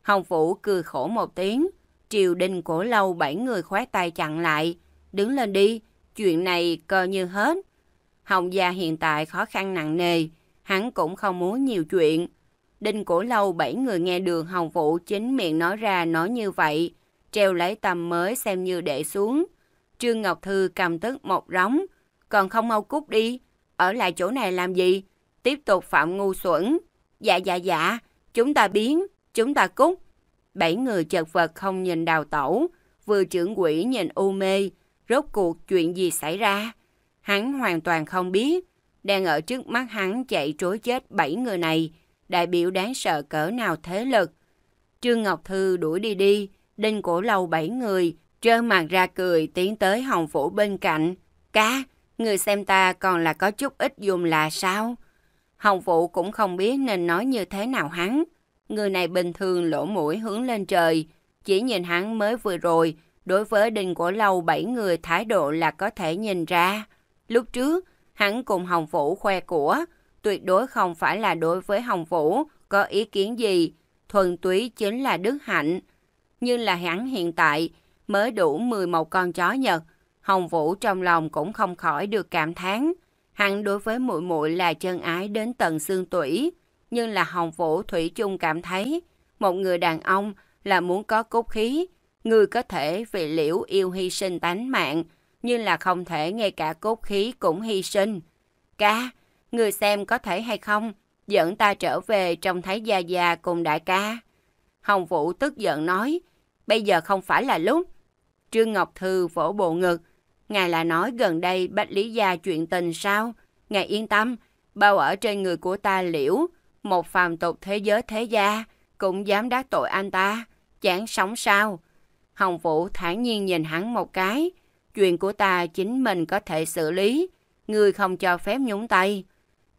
Speaker 1: Hồng Vũ cười khổ một tiếng, triều đình cổ lâu bảy người khoát tay chặn lại, đứng lên đi, chuyện này coi như hết. Hồng gia hiện tại khó khăn nặng nề, hắn cũng không muốn nhiều chuyện. Đinh cổ lâu bảy người nghe được Hồng Vũ chính miệng nói ra nói như vậy, treo lấy tầm mới xem như để xuống, Trương Ngọc Thư cầm tức một róng. Còn không mau cút đi, ở lại chỗ này làm gì? Tiếp tục phạm ngu xuẩn. Dạ dạ dạ, chúng ta biến, chúng ta cút. Bảy người chật vật không nhìn đào tẩu, vừa trưởng quỷ nhìn u mê, rốt cuộc chuyện gì xảy ra. Hắn hoàn toàn không biết, đang ở trước mắt hắn chạy trối chết bảy người này, đại biểu đáng sợ cỡ nào thế lực. Trương Ngọc Thư đuổi đi đi, đinh cổ lầu bảy người, trơ mặt ra cười tiến tới Hồng Phủ bên cạnh. Cá, người xem ta còn là có chút ít dùng là sao? Hồng Phụ cũng không biết nên nói như thế nào hắn. Người này bình thường lỗ mũi hướng lên trời, chỉ nhìn hắn mới vừa rồi, đối với đình của lâu bảy người thái độ là có thể nhìn ra. Lúc trước, hắn cùng Hồng Vũ khoe của, tuyệt đối không phải là đối với Hồng Vũ có ý kiến gì, thuần túy chính là đức hạnh. nhưng là hắn hiện tại, mới đủ 11 con chó Nhật. Hồng Vũ trong lòng cũng không khỏi được cảm thán. Hắn đối với muội muội là chân ái đến tận xương tủy, nhưng là Hồng Vũ thủy chung cảm thấy một người đàn ông là muốn có cốt khí, người có thể vì liễu yêu hy sinh tánh mạng, nhưng là không thể ngay cả cốt khí cũng hy sinh. Ca, người xem có thể hay không, dẫn ta trở về trông thấy Gia Gia cùng đại ca. Hồng Vũ tức giận nói, bây giờ không phải là lúc. Trương Ngọc Thư vỗ bộ ngực, ngài là nói gần đây Bách Lý Gia chuyện tình sao? Ngài yên tâm, bao ở trên người của ta liễu, một phàm tục thế giới thế gia, cũng dám đắc tội anh ta, chán sống sao? Hồng Vũ thản nhiên nhìn hắn một cái, chuyện của ta chính mình có thể xử lý, người không cho phép nhúng tay.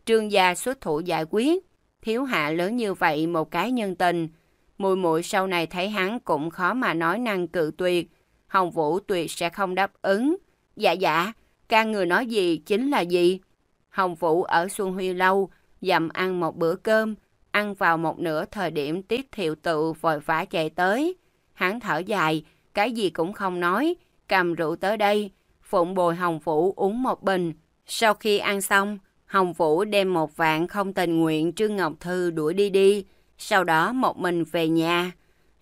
Speaker 1: Trương gia xuất thủ giải quyết, thiếu hạ lớn như vậy một cái nhân tình, Mùi muội sau này thấy hắn cũng khó mà nói năng cự tuyệt. Hồng Vũ tuyệt sẽ không đáp ứng. Dạ dạ, ca người nói gì chính là gì. Hồng Vũ ở Xuân Huy lâu, dầm ăn một bữa cơm, ăn vào một nửa thời điểm tiết thiệu tự vội vã chạy tới. Hắn thở dài, cái gì cũng không nói, cầm rượu tới đây. Phụng bồi Hồng Vũ uống một bình. Sau khi ăn xong, Hồng Vũ đem một vạn không tình nguyện Trương Ngọc Thư đuổi đi đi sau đó một mình về nhà.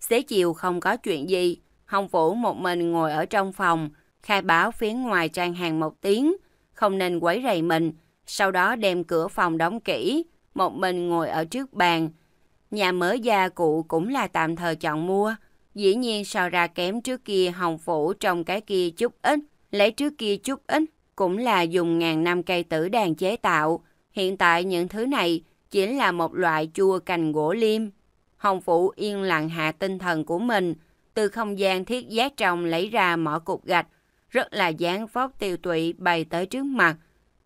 Speaker 1: Xế chiều không có chuyện gì, Hồng Vũ một mình ngồi ở trong phòng, khai báo phía ngoài trang hàng một tiếng, không nên quấy rầy mình, sau đó đem cửa phòng đóng kỹ, một mình ngồi ở trước bàn. Nhà mới gia cụ cũng là tạm thời chọn mua, dĩ nhiên so ra kém trước kia Hồng Vũ trong cái kia chút ít, lấy trước kia chút ít cũng là dùng ngàn năm cây tử đàn chế tạo. Hiện tại những thứ này chỉ là một loại chua cành gỗ liêm. Hồng Phụ yên lặng hạ tinh thần của mình, từ không gian thiết giác trong lấy ra mỏ cục gạch, rất là dáng vóc tiêu tụy bày tới trước mặt.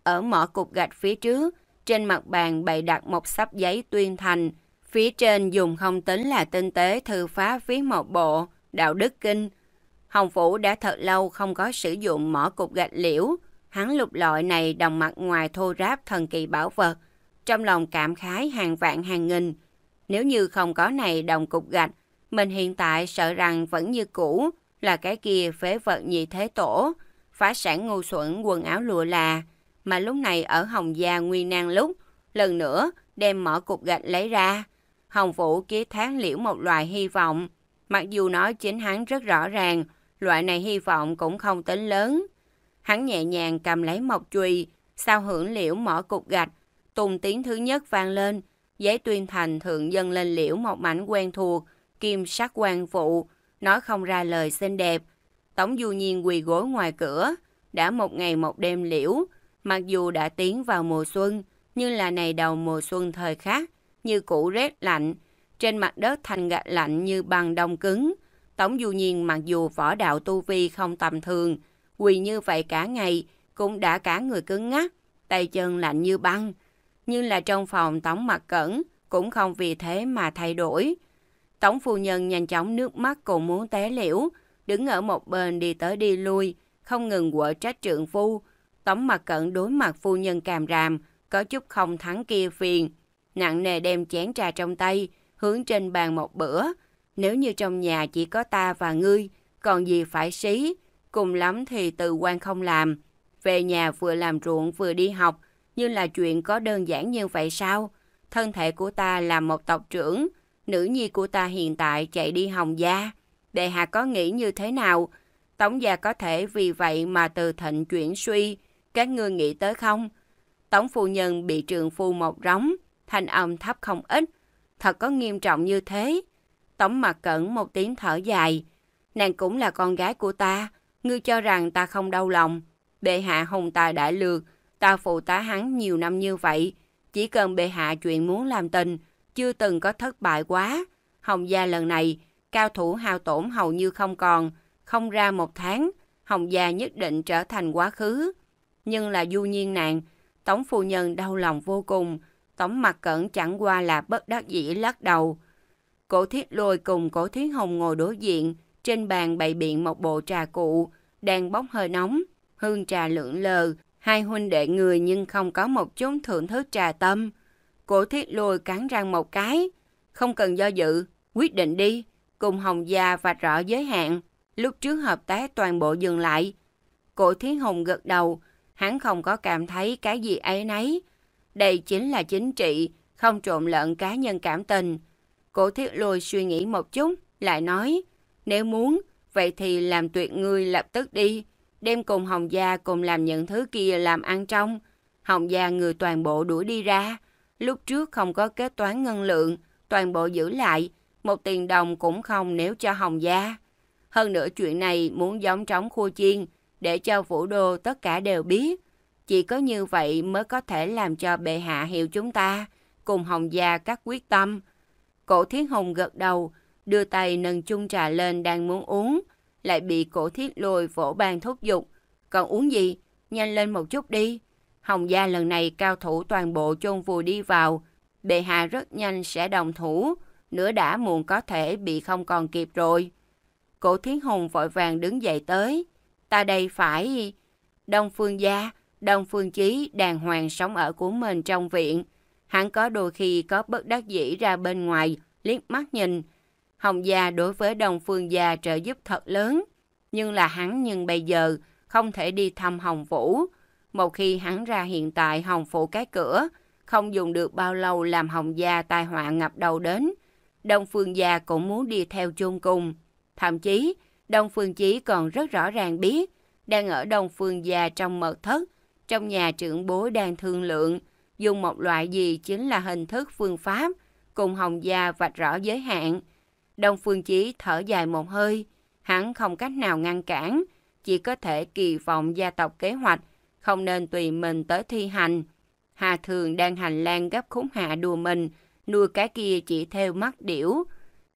Speaker 1: Ở mỏ cục gạch phía trước, trên mặt bàn bày đặt một sắp giấy tuyên thành, phía trên dùng không tính là tinh tế thư phá phía một bộ, đạo đức kinh. Hồng Phủ đã thật lâu không có sử dụng mỏ cục gạch liễu, hắn lục loại này đồng mặt ngoài thô ráp thần kỳ bảo vật, trong lòng cảm khái hàng vạn hàng nghìn. Nếu như không có này đồng cục gạch, mình hiện tại sợ rằng vẫn như cũ là cái kia phế vật nhị thế tổ, phá sản ngu xuẩn quần áo lụa là, mà lúc này ở Hồng Gia nguy nan lúc, lần nữa đem mở cục gạch lấy ra. Hồng Vũ ký thác liễu một loài hy vọng, mặc dù nói chính hắn rất rõ ràng, loại này hy vọng cũng không tính lớn. Hắn nhẹ nhàng cầm lấy một chùy, sao hưởng liễu mở cục gạch, tùng tiếng thứ nhất vang lên, giấy tuyên thành thượng dân lên liễu một mảnh quen thuộc, kim sắc quan phụ nói không ra lời xinh đẹp. Tổng du nhiên quỳ gối ngoài cửa, đã một ngày một đêm liễu, mặc dù đã tiến vào mùa xuân, nhưng là này đầu mùa xuân thời khác, như cũ rét lạnh, trên mặt đất thành gạch lạnh như bằng đông cứng. Tổng du nhiên mặc dù võ đạo tu vi không tầm thường, quỳ như vậy cả ngày, cũng đã cả người cứng ngắc, tay chân lạnh như băng nhưng là trong phòng Tống mặt Cẩn cũng không vì thế mà thay đổi. Tống phu nhân nhanh chóng nước mắt cùng muốn té liễu, đứng ở một bên đi tới đi lui, không ngừng quở trách trượng phu. Tống mặt Cẩn đối mặt phu nhân càm ràm, có chút không thắng kia phiền. Nặng nề đem chén trà trong tay, hướng trên bàn một bữa. Nếu như trong nhà chỉ có ta và ngươi, còn gì phải xí, cùng lắm thì tự quan không làm. Về nhà vừa làm ruộng vừa đi học, nhưng là chuyện có đơn giản như vậy sao? Thân thể của ta là một tộc trưởng, nữ nhi của ta hiện tại chạy đi hồng gia. Đệ hạ có nghĩ như thế nào? Tống gia có thể vì vậy mà từ thịnh chuyển suy, các ngươi nghĩ tới không? Tống phu nhân bị trường phu một róng, thanh âm thấp không ít, thật có nghiêm trọng như thế. Tống mặt cẩn một tiếng thở dài, nàng cũng là con gái của ta, ngươi cho rằng ta không đau lòng. Bệ hạ hùng tài đã lược, Ta phụ tá hắn nhiều năm như vậy, chỉ cần bệ hạ chuyện muốn làm tình, chưa từng có thất bại quá. Hồng gia lần này, cao thủ hao tổn hầu như không còn, không ra một tháng, Hồng gia nhất định trở thành quá khứ. Nhưng là du nhiên nạn, Tống phu nhân đau lòng vô cùng, Tống mặt cẩn chẳng qua là bất đắc dĩ lắc đầu. Cổ thiết lôi cùng cổ thiết hồng ngồi đối diện, trên bàn bày biện một bộ trà cụ, đang bốc hơi nóng, hương trà lượn lờ, Hai huynh đệ người nhưng không có một chút thưởng thức trà tâm. Cổ thiết lùi cắn răng một cái. Không cần do dự, quyết định đi. Cùng Hồng Gia và rõ giới hạn. Lúc trước hợp tác toàn bộ dừng lại. Cổ thiết hùng gật đầu. Hắn không có cảm thấy cái gì ấy nấy. Đây chính là chính trị, không trộn lẫn cá nhân cảm tình. Cổ thiết lùi suy nghĩ một chút, lại nói, nếu muốn, vậy thì làm tuyệt người lập tức đi đem cùng Hồng Gia cùng làm những thứ kia làm ăn trong. Hồng Gia người toàn bộ đuổi đi ra. Lúc trước không có kế toán ngân lượng, toàn bộ giữ lại, một tiền đồng cũng không nếu cho Hồng Gia. Hơn nữa chuyện này muốn giống trống khua chiên, để cho vũ đô tất cả đều biết. Chỉ có như vậy mới có thể làm cho bệ hạ hiểu chúng ta, cùng Hồng Gia các quyết tâm. Cổ Thiết hồng gật đầu, đưa tay nâng chung trà lên đang muốn uống, lại bị cổ thiết lôi vỗ bàn thúc giục. Còn uống gì? Nhanh lên một chút đi. Hồng gia lần này cao thủ toàn bộ chôn vùi đi vào. Bệ hạ rất nhanh sẽ đồng thủ. nửa đã muộn có thể bị không còn kịp rồi. Cổ thiết Hùng vội vàng đứng dậy tới. Ta đây phải... Đông Phương Gia, Đông Phương Chí đàng hoàng sống ở của mình trong viện. Hắn có đôi khi có bất đắc dĩ ra bên ngoài, liếc mắt nhìn, Hồng Gia đối với Đồng Phương Gia trợ giúp thật lớn, nhưng là hắn nhưng bây giờ không thể đi thăm Hồng Vũ. Một khi hắn ra hiện tại Hồng Phủ cái cửa, không dùng được bao lâu làm Hồng Gia tai họa ngập đầu đến. Đông Phương Gia cũng muốn đi theo chung cùng. Thậm chí, Đông Phương Chí còn rất rõ ràng biết, đang ở Đông Phương Gia trong mật thất, trong nhà trưởng bối đang thương lượng, dùng một loại gì chính là hình thức phương pháp, cùng Hồng Gia vạch rõ giới hạn, Đông Phương Chí thở dài một hơi, hắn không cách nào ngăn cản, chỉ có thể kỳ vọng gia tộc kế hoạch, không nên tùy mình tới thi hành. Hà Thường đang hành lang gấp khốn hạ đùa mình, nuôi cái kia chỉ theo mắt điểu.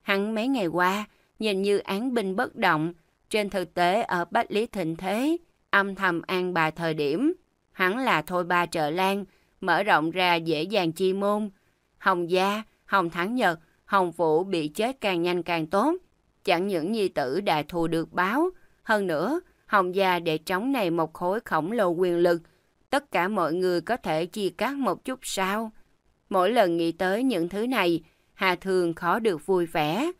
Speaker 1: Hắn mấy ngày qua, nhìn như án binh bất động, trên thực tế ở Bách Lý Thịnh Thế, âm thầm an bài thời điểm. Hắn là thôi ba trợ lan, mở rộng ra dễ dàng chi môn. Hồng Gia, Hồng Thắng Nhật, Hồng vũ bị chết càng nhanh càng tốt. Chẳng những nhi tử đại thù được báo, hơn nữa, Hồng gia để trống này một khối khổng lồ quyền lực. Tất cả mọi người có thể chia cắt một chút sao. Mỗi lần nghĩ tới những thứ này, Hà Thường khó được vui vẻ.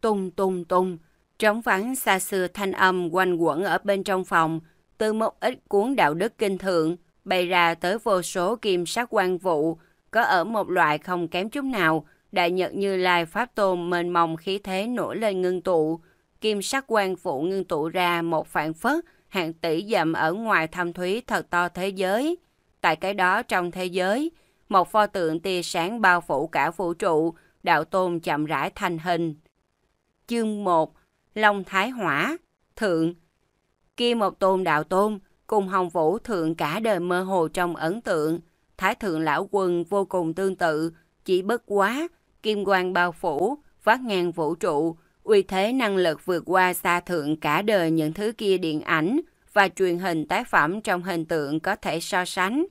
Speaker 1: Tung tung tung, trống vắng xa xưa thanh âm quanh quẩn ở bên trong phòng, từ một ít cuốn đạo đức kinh thượng, bày ra tới vô số kim sắc quan vụ, có ở một loại không kém chút nào, Đại Nhật Như Lai Pháp Tôn mênh mông khí thế nổi lên ngưng tụ, kim sắc quang phụ ngưng tụ ra một phản phất hàng tỷ dặm ở ngoài thâm thúy thật to thế giới. Tại cái đó trong thế giới, một pho tượng tia sáng bao phủ cả vũ trụ, đạo tôn chậm rãi thành hình. Chương 1 Long Thái Hỏa Thượng Kia một tôn đạo tôn, cùng hồng vũ thượng cả đời mơ hồ trong ấn tượng. Thái thượng lão quân vô cùng tương tự, chỉ bất quá kim quang bao phủ, phát ngang vũ trụ, uy thế năng lực vượt qua xa thượng cả đời những thứ kia điện ảnh và truyền hình tác phẩm trong hình tượng có thể so sánh.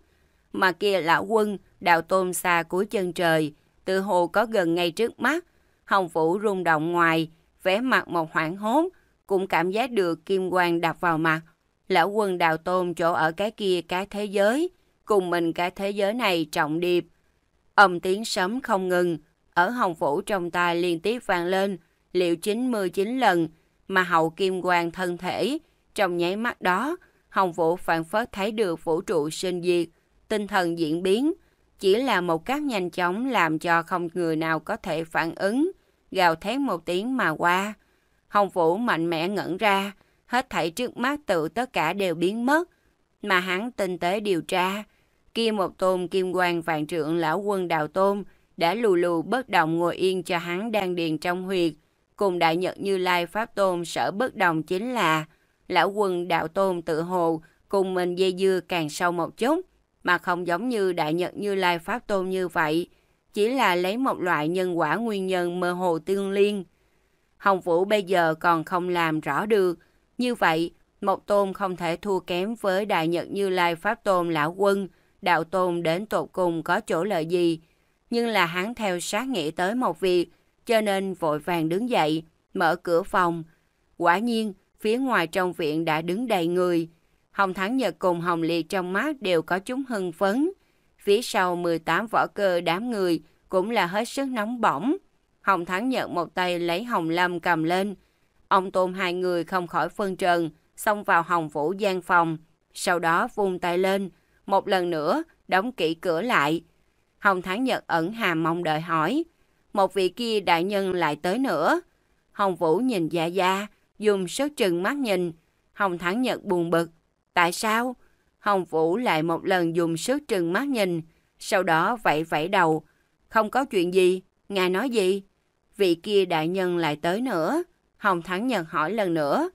Speaker 1: Mà kia lão quân, đạo tôn xa cuối chân trời, tự hồ có gần ngay trước mắt. Hồng Vũ rung động ngoài, vẻ mặt một hoảng hốt, cũng cảm giác được kim quang đập vào mặt. Lão quân đào tôn chỗ ở cái kia cái thế giới, cùng mình cái thế giới này trọng điệp. Âm tiếng sấm không ngừng, ở Hồng Phủ trong tai liên tiếp vang lên, liệu 99 lần, mà hậu kim quang thân thể. Trong nháy mắt đó, Hồng Vũ phản phất thấy được vũ trụ sinh diệt, tinh thần diễn biến, chỉ là một cách nhanh chóng làm cho không người nào có thể phản ứng, gào thét một tiếng mà qua. Hồng Vũ mạnh mẽ ngẩn ra, hết thảy trước mắt tự tất cả đều biến mất, mà hắn tinh tế điều tra. Kia một tôm kim quang vạn trượng lão quân đào tôm, đã lù lù bất động ngồi yên cho hắn đang điền trong huyệt. Cùng đại nhật như lai pháp tôn sở bất đồng chính là lão quân đạo tôn tự hồ cùng mình dây dưa càng sâu một chút, mà không giống như đại nhật như lai pháp tôn như vậy, chỉ là lấy một loại nhân quả nguyên nhân mơ hồ tương liên. Hồng Vũ bây giờ còn không làm rõ được, như vậy một Tôn không thể thua kém với Đại Nhật Như Lai Pháp Tôn Lão Quân, Đạo Tôn đến tột cùng có chỗ lợi gì, nhưng là hắn theo sát nghĩ tới một việc, cho nên vội vàng đứng dậy, mở cửa phòng. Quả nhiên, phía ngoài trong viện đã đứng đầy người. Hồng Thắng Nhật cùng Hồng Liệt trong mắt đều có chúng hưng phấn. Phía sau 18 võ cơ đám người cũng là hết sức nóng bỏng. Hồng Thắng Nhật một tay lấy Hồng Lâm cầm lên. Ông Tôn hai người không khỏi phân trần, xông vào Hồng Vũ gian phòng. Sau đó vung tay lên, một lần nữa đóng kỹ cửa lại. Hồng Thắng Nhật ẩn hàm mong đợi hỏi. Một vị kia đại nhân lại tới nữa. Hồng Vũ nhìn gia gia dùng sức trừng mắt nhìn. Hồng Thắng Nhật buồn bực. Tại sao? Hồng Vũ lại một lần dùng sức trừng mắt nhìn, sau đó vẫy vẫy đầu. Không có chuyện gì, ngài nói gì? Vị kia đại nhân lại tới nữa. Hồng Thắng Nhật hỏi lần nữa.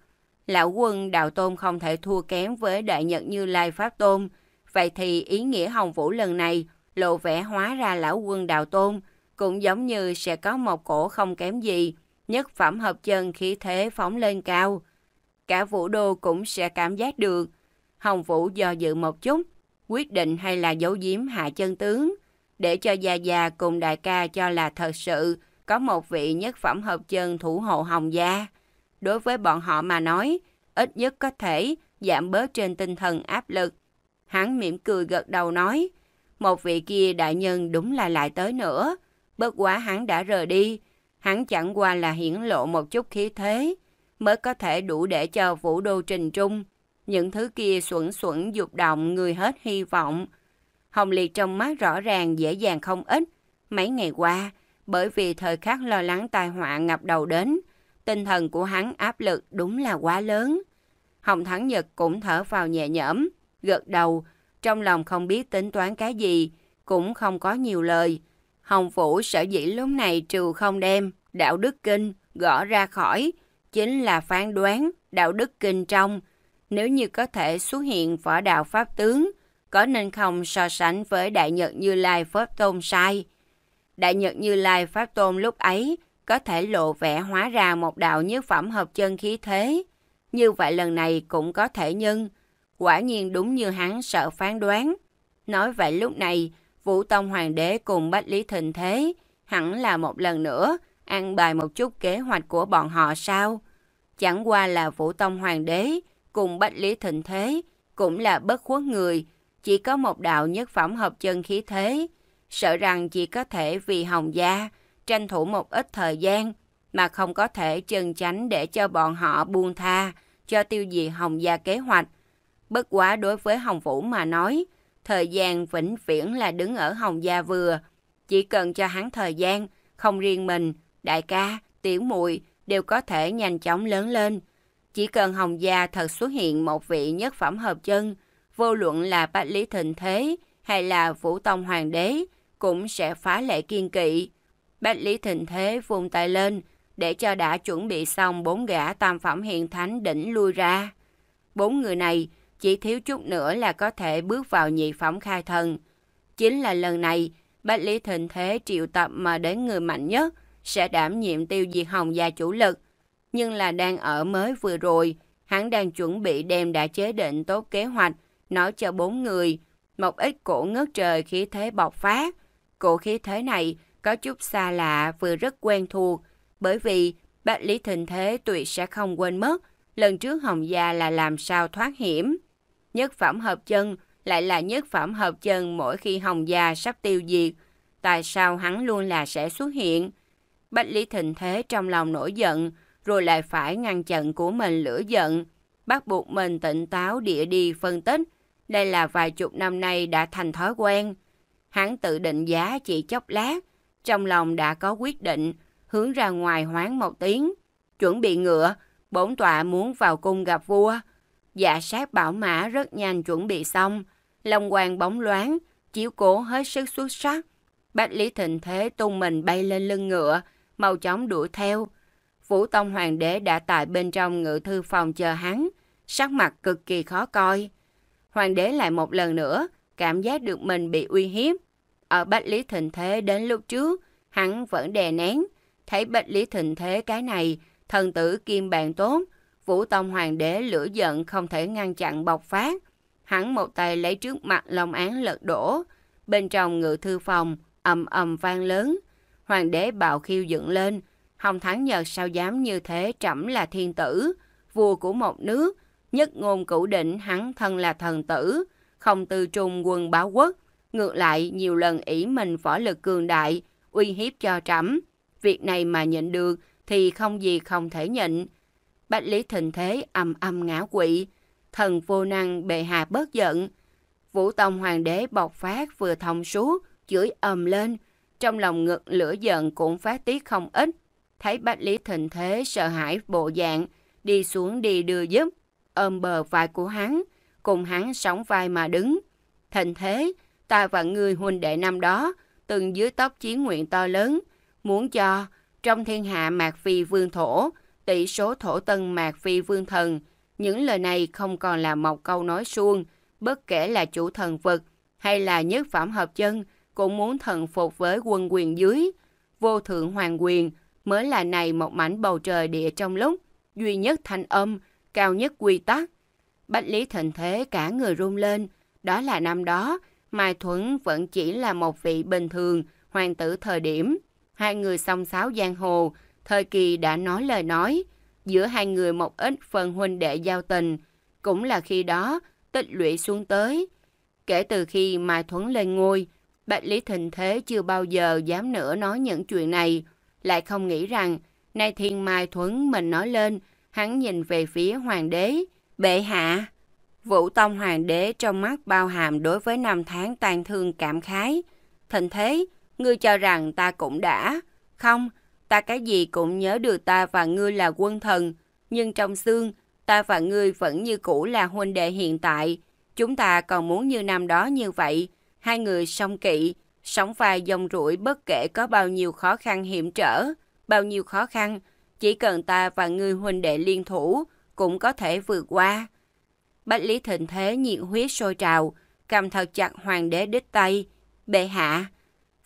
Speaker 1: Lão quân Đào Tôn không thể thua kém với đại nhật như Lai Pháp Tôn. Vậy thì ý nghĩa Hồng Vũ lần này lộ vẻ hóa ra lão quân đào tôn, cũng giống như sẽ có một cổ không kém gì, nhất phẩm hợp chân khí thế phóng lên cao. Cả vũ đô cũng sẽ cảm giác được. Hồng Vũ do dự một chút, quyết định hay là giấu giếm hạ chân tướng, để cho già già cùng đại ca cho là thật sự có một vị nhất phẩm hợp chân thủ hộ Hồng Gia. Đối với bọn họ mà nói, ít nhất có thể giảm bớt trên tinh thần áp lực. Hắn mỉm cười gật đầu nói, một vị kia đại nhân đúng là lại tới nữa. Bất quá hắn đã rời đi, hắn chẳng qua là hiển lộ một chút khí thế, mới có thể đủ để cho vũ đô trình trung. Những thứ kia xuẩn xuẩn dục động người hết hy vọng. Hồng Liệt trong mắt rõ ràng dễ dàng không ít. Mấy ngày qua, bởi vì thời khắc lo lắng tai họa ngập đầu đến, tinh thần của hắn áp lực đúng là quá lớn. Hồng Thắng Nhật cũng thở vào nhẹ nhõm, gật đầu, trong lòng không biết tính toán cái gì, cũng không có nhiều lời. Hồng Phủ sở dĩ lúc này trừ không đem, đạo đức kinh, gõ ra khỏi, chính là phán đoán, đạo đức kinh trong. Nếu như có thể xuất hiện võ đạo Pháp tướng, có nên không so sánh với Đại Nhật Như Lai Pháp Tôn sai? Đại Nhật Như Lai Pháp Tôn lúc ấy có thể lộ vẻ hóa ra một đạo nhất phẩm hợp chân khí thế. Như vậy lần này cũng có thể nhân, Quả nhiên đúng như hắn sợ phán đoán. Nói vậy lúc này, Vũ Tông Hoàng đế cùng Bách Lý Thịnh Thế hẳn là một lần nữa ăn bài một chút kế hoạch của bọn họ sao? Chẳng qua là Vũ Tông Hoàng đế cùng Bách Lý Thịnh Thế cũng là bất khuất người, chỉ có một đạo nhất phẩm hợp chân khí thế, sợ rằng chỉ có thể vì Hồng Gia tranh thủ một ít thời gian mà không có thể chân tránh để cho bọn họ buông tha cho tiêu diệt Hồng Gia kế hoạch. Bất quá đối với Hồng Vũ mà nói, thời gian vĩnh viễn là đứng ở Hồng Gia vừa. Chỉ cần cho hắn thời gian, không riêng mình, đại ca, tiểu muội đều có thể nhanh chóng lớn lên. Chỉ cần Hồng Gia thật xuất hiện một vị nhất phẩm hợp chân, vô luận là Bách Lý Thịnh Thế hay là Vũ Tông Hoàng đế, cũng sẽ phá lệ kiên kỵ. Bách Lý Thịnh Thế vung tay lên, để cho đã chuẩn bị xong bốn gã tam phẩm hiện thánh đỉnh lui ra. Bốn người này chỉ thiếu chút nữa là có thể bước vào nhị phẩm khai thần. Chính là lần này, Bách Lý Thịnh Thế triệu tập mà đến người mạnh nhất sẽ đảm nhiệm tiêu diệt hồng gia chủ lực. Nhưng là đang ở mới vừa rồi, hắn đang chuẩn bị đem đã chế định tốt kế hoạch, nói cho bốn người, một ít cổ ngất trời khí thế bộc phát. Cổ khí thế này có chút xa lạ vừa rất quen thuộc, bởi vì Bách Lý Thịnh Thế tuyệt sẽ không quên mất lần trước Hồng Gia là làm sao thoát hiểm nhất phẩm hợp chân lại là nhất phẩm hợp chân mỗi khi Hồng Gia sắp tiêu diệt. Tại sao hắn luôn là sẽ xuất hiện? Bách Lý Thịnh Thế trong lòng nổi giận, rồi lại phải ngăn chặn của mình lửa giận, bắt buộc mình tỉnh táo địa đi phân tích. Đây là vài chục năm nay đã thành thói quen. Hắn tự định giá chỉ chốc lát, trong lòng đã có quyết định, hướng ra ngoài hoáng một tiếng. Chuẩn bị ngựa, bổn tọa muốn vào cung gặp vua. Dạ sát bảo mã rất nhanh chuẩn bị xong, lòng hoàng bóng loáng, chiếu cổ hết sức xuất sắc. Bách Lý Thịnh Thế tung mình bay lên lưng ngựa, mau chóng đuổi theo. Vũ Tông Hoàng đế đã tại bên trong ngự thư phòng chờ hắn, sắc mặt cực kỳ khó coi. Hoàng đế lại một lần nữa, cảm giác được mình bị uy hiếp. Ở Bách Lý Thịnh Thế đến lúc trước, hắn vẫn đè nén. Thấy Bách Lý Thịnh Thế cái này, thần tử kim bàn tốt, Vũ Tông Hoàng đế lửa giận không thể ngăn chặn bộc phát. Hắn một tay lấy trước mặt Long án lật đổ. Bên trong ngự thư phòng, ầm ầm vang lớn. Hoàng đế bạo khiêu dựng lên. Hồng Thắng Nhật sao dám như thế trẫm là thiên tử, vua của một nước. Nhất ngôn cửu định hắn thân là thần tử, không tư trung quân báo quốc. Ngược lại nhiều lần ỷ mình võ lực cường đại, uy hiếp cho trẫm. Việc này mà nhận được thì không gì không thể nhận bách lý thịnh thế âm âm ngã quỵ, thần vô năng bệ hạ bớt giận. Vũ Tông Hoàng đế bộc phát vừa thông suốt, chửi ầm lên, trong lòng ngực lửa giận cũng phát tiết không ít. Thấy bách lý thịnh thế sợ hãi bộ dạng, đi xuống đi đưa giúp, ôm bờ vai của hắn, cùng hắn sóng vai mà đứng. thịnh thế, ta và người huynh đệ năm đó từng dưới tóc chiến nguyện to lớn, muốn cho trong thiên hạ mạc phi vương thổ, tỷ số thổ tân mạc phi vương thần. Những lời này không còn là một câu nói suông, bất kể là chủ thần vật hay là nhất phẩm hợp chân cũng muốn thần phục với quân quyền dưới. Vô thượng hoàng quyền mới là này một mảnh bầu trời địa trong lúc, duy nhất thanh âm, cao nhất quy tắc. Bách Lý Thịnh Thế cả người run lên, đó là năm đó, Mai Thuấn vẫn chỉ là một vị bình thường, hoàng tử thời điểm. Hai người song sáo giang hồ, Thời kỳ đã nói lời nói, giữa hai người một ít phần huynh đệ giao tình, cũng là khi đó tích lũy xuống tới. Kể từ khi Mai Thuấn lên ngôi, Bạch Lý Thịnh Thế chưa bao giờ dám nữa nói những chuyện này, lại không nghĩ rằng nay Thiên Mai Thuấn mình nói lên, hắn nhìn về phía hoàng đế, bệ hạ. Vũ Tông hoàng đế trong mắt bao hàm đối với năm tháng tàn thương cảm khái. Thịnh thế, ngươi cho rằng ta cũng đã. Không, ta cái gì cũng nhớ được ta và ngươi là quân thần, nhưng trong xương, ta và ngươi vẫn như cũ là huynh đệ hiện tại. Chúng ta còn muốn như năm đó như vậy, hai người song kỵ, sống vai dòng rủi bất kể có bao nhiêu khó khăn hiểm trở, bao nhiêu khó khăn, chỉ cần ta và ngươi huynh đệ liên thủ cũng có thể vượt qua. Bách Lý Thịnh Thế nhiệt huyết sôi trào, cầm thật chặt hoàng đế đích tay, bệ hạ.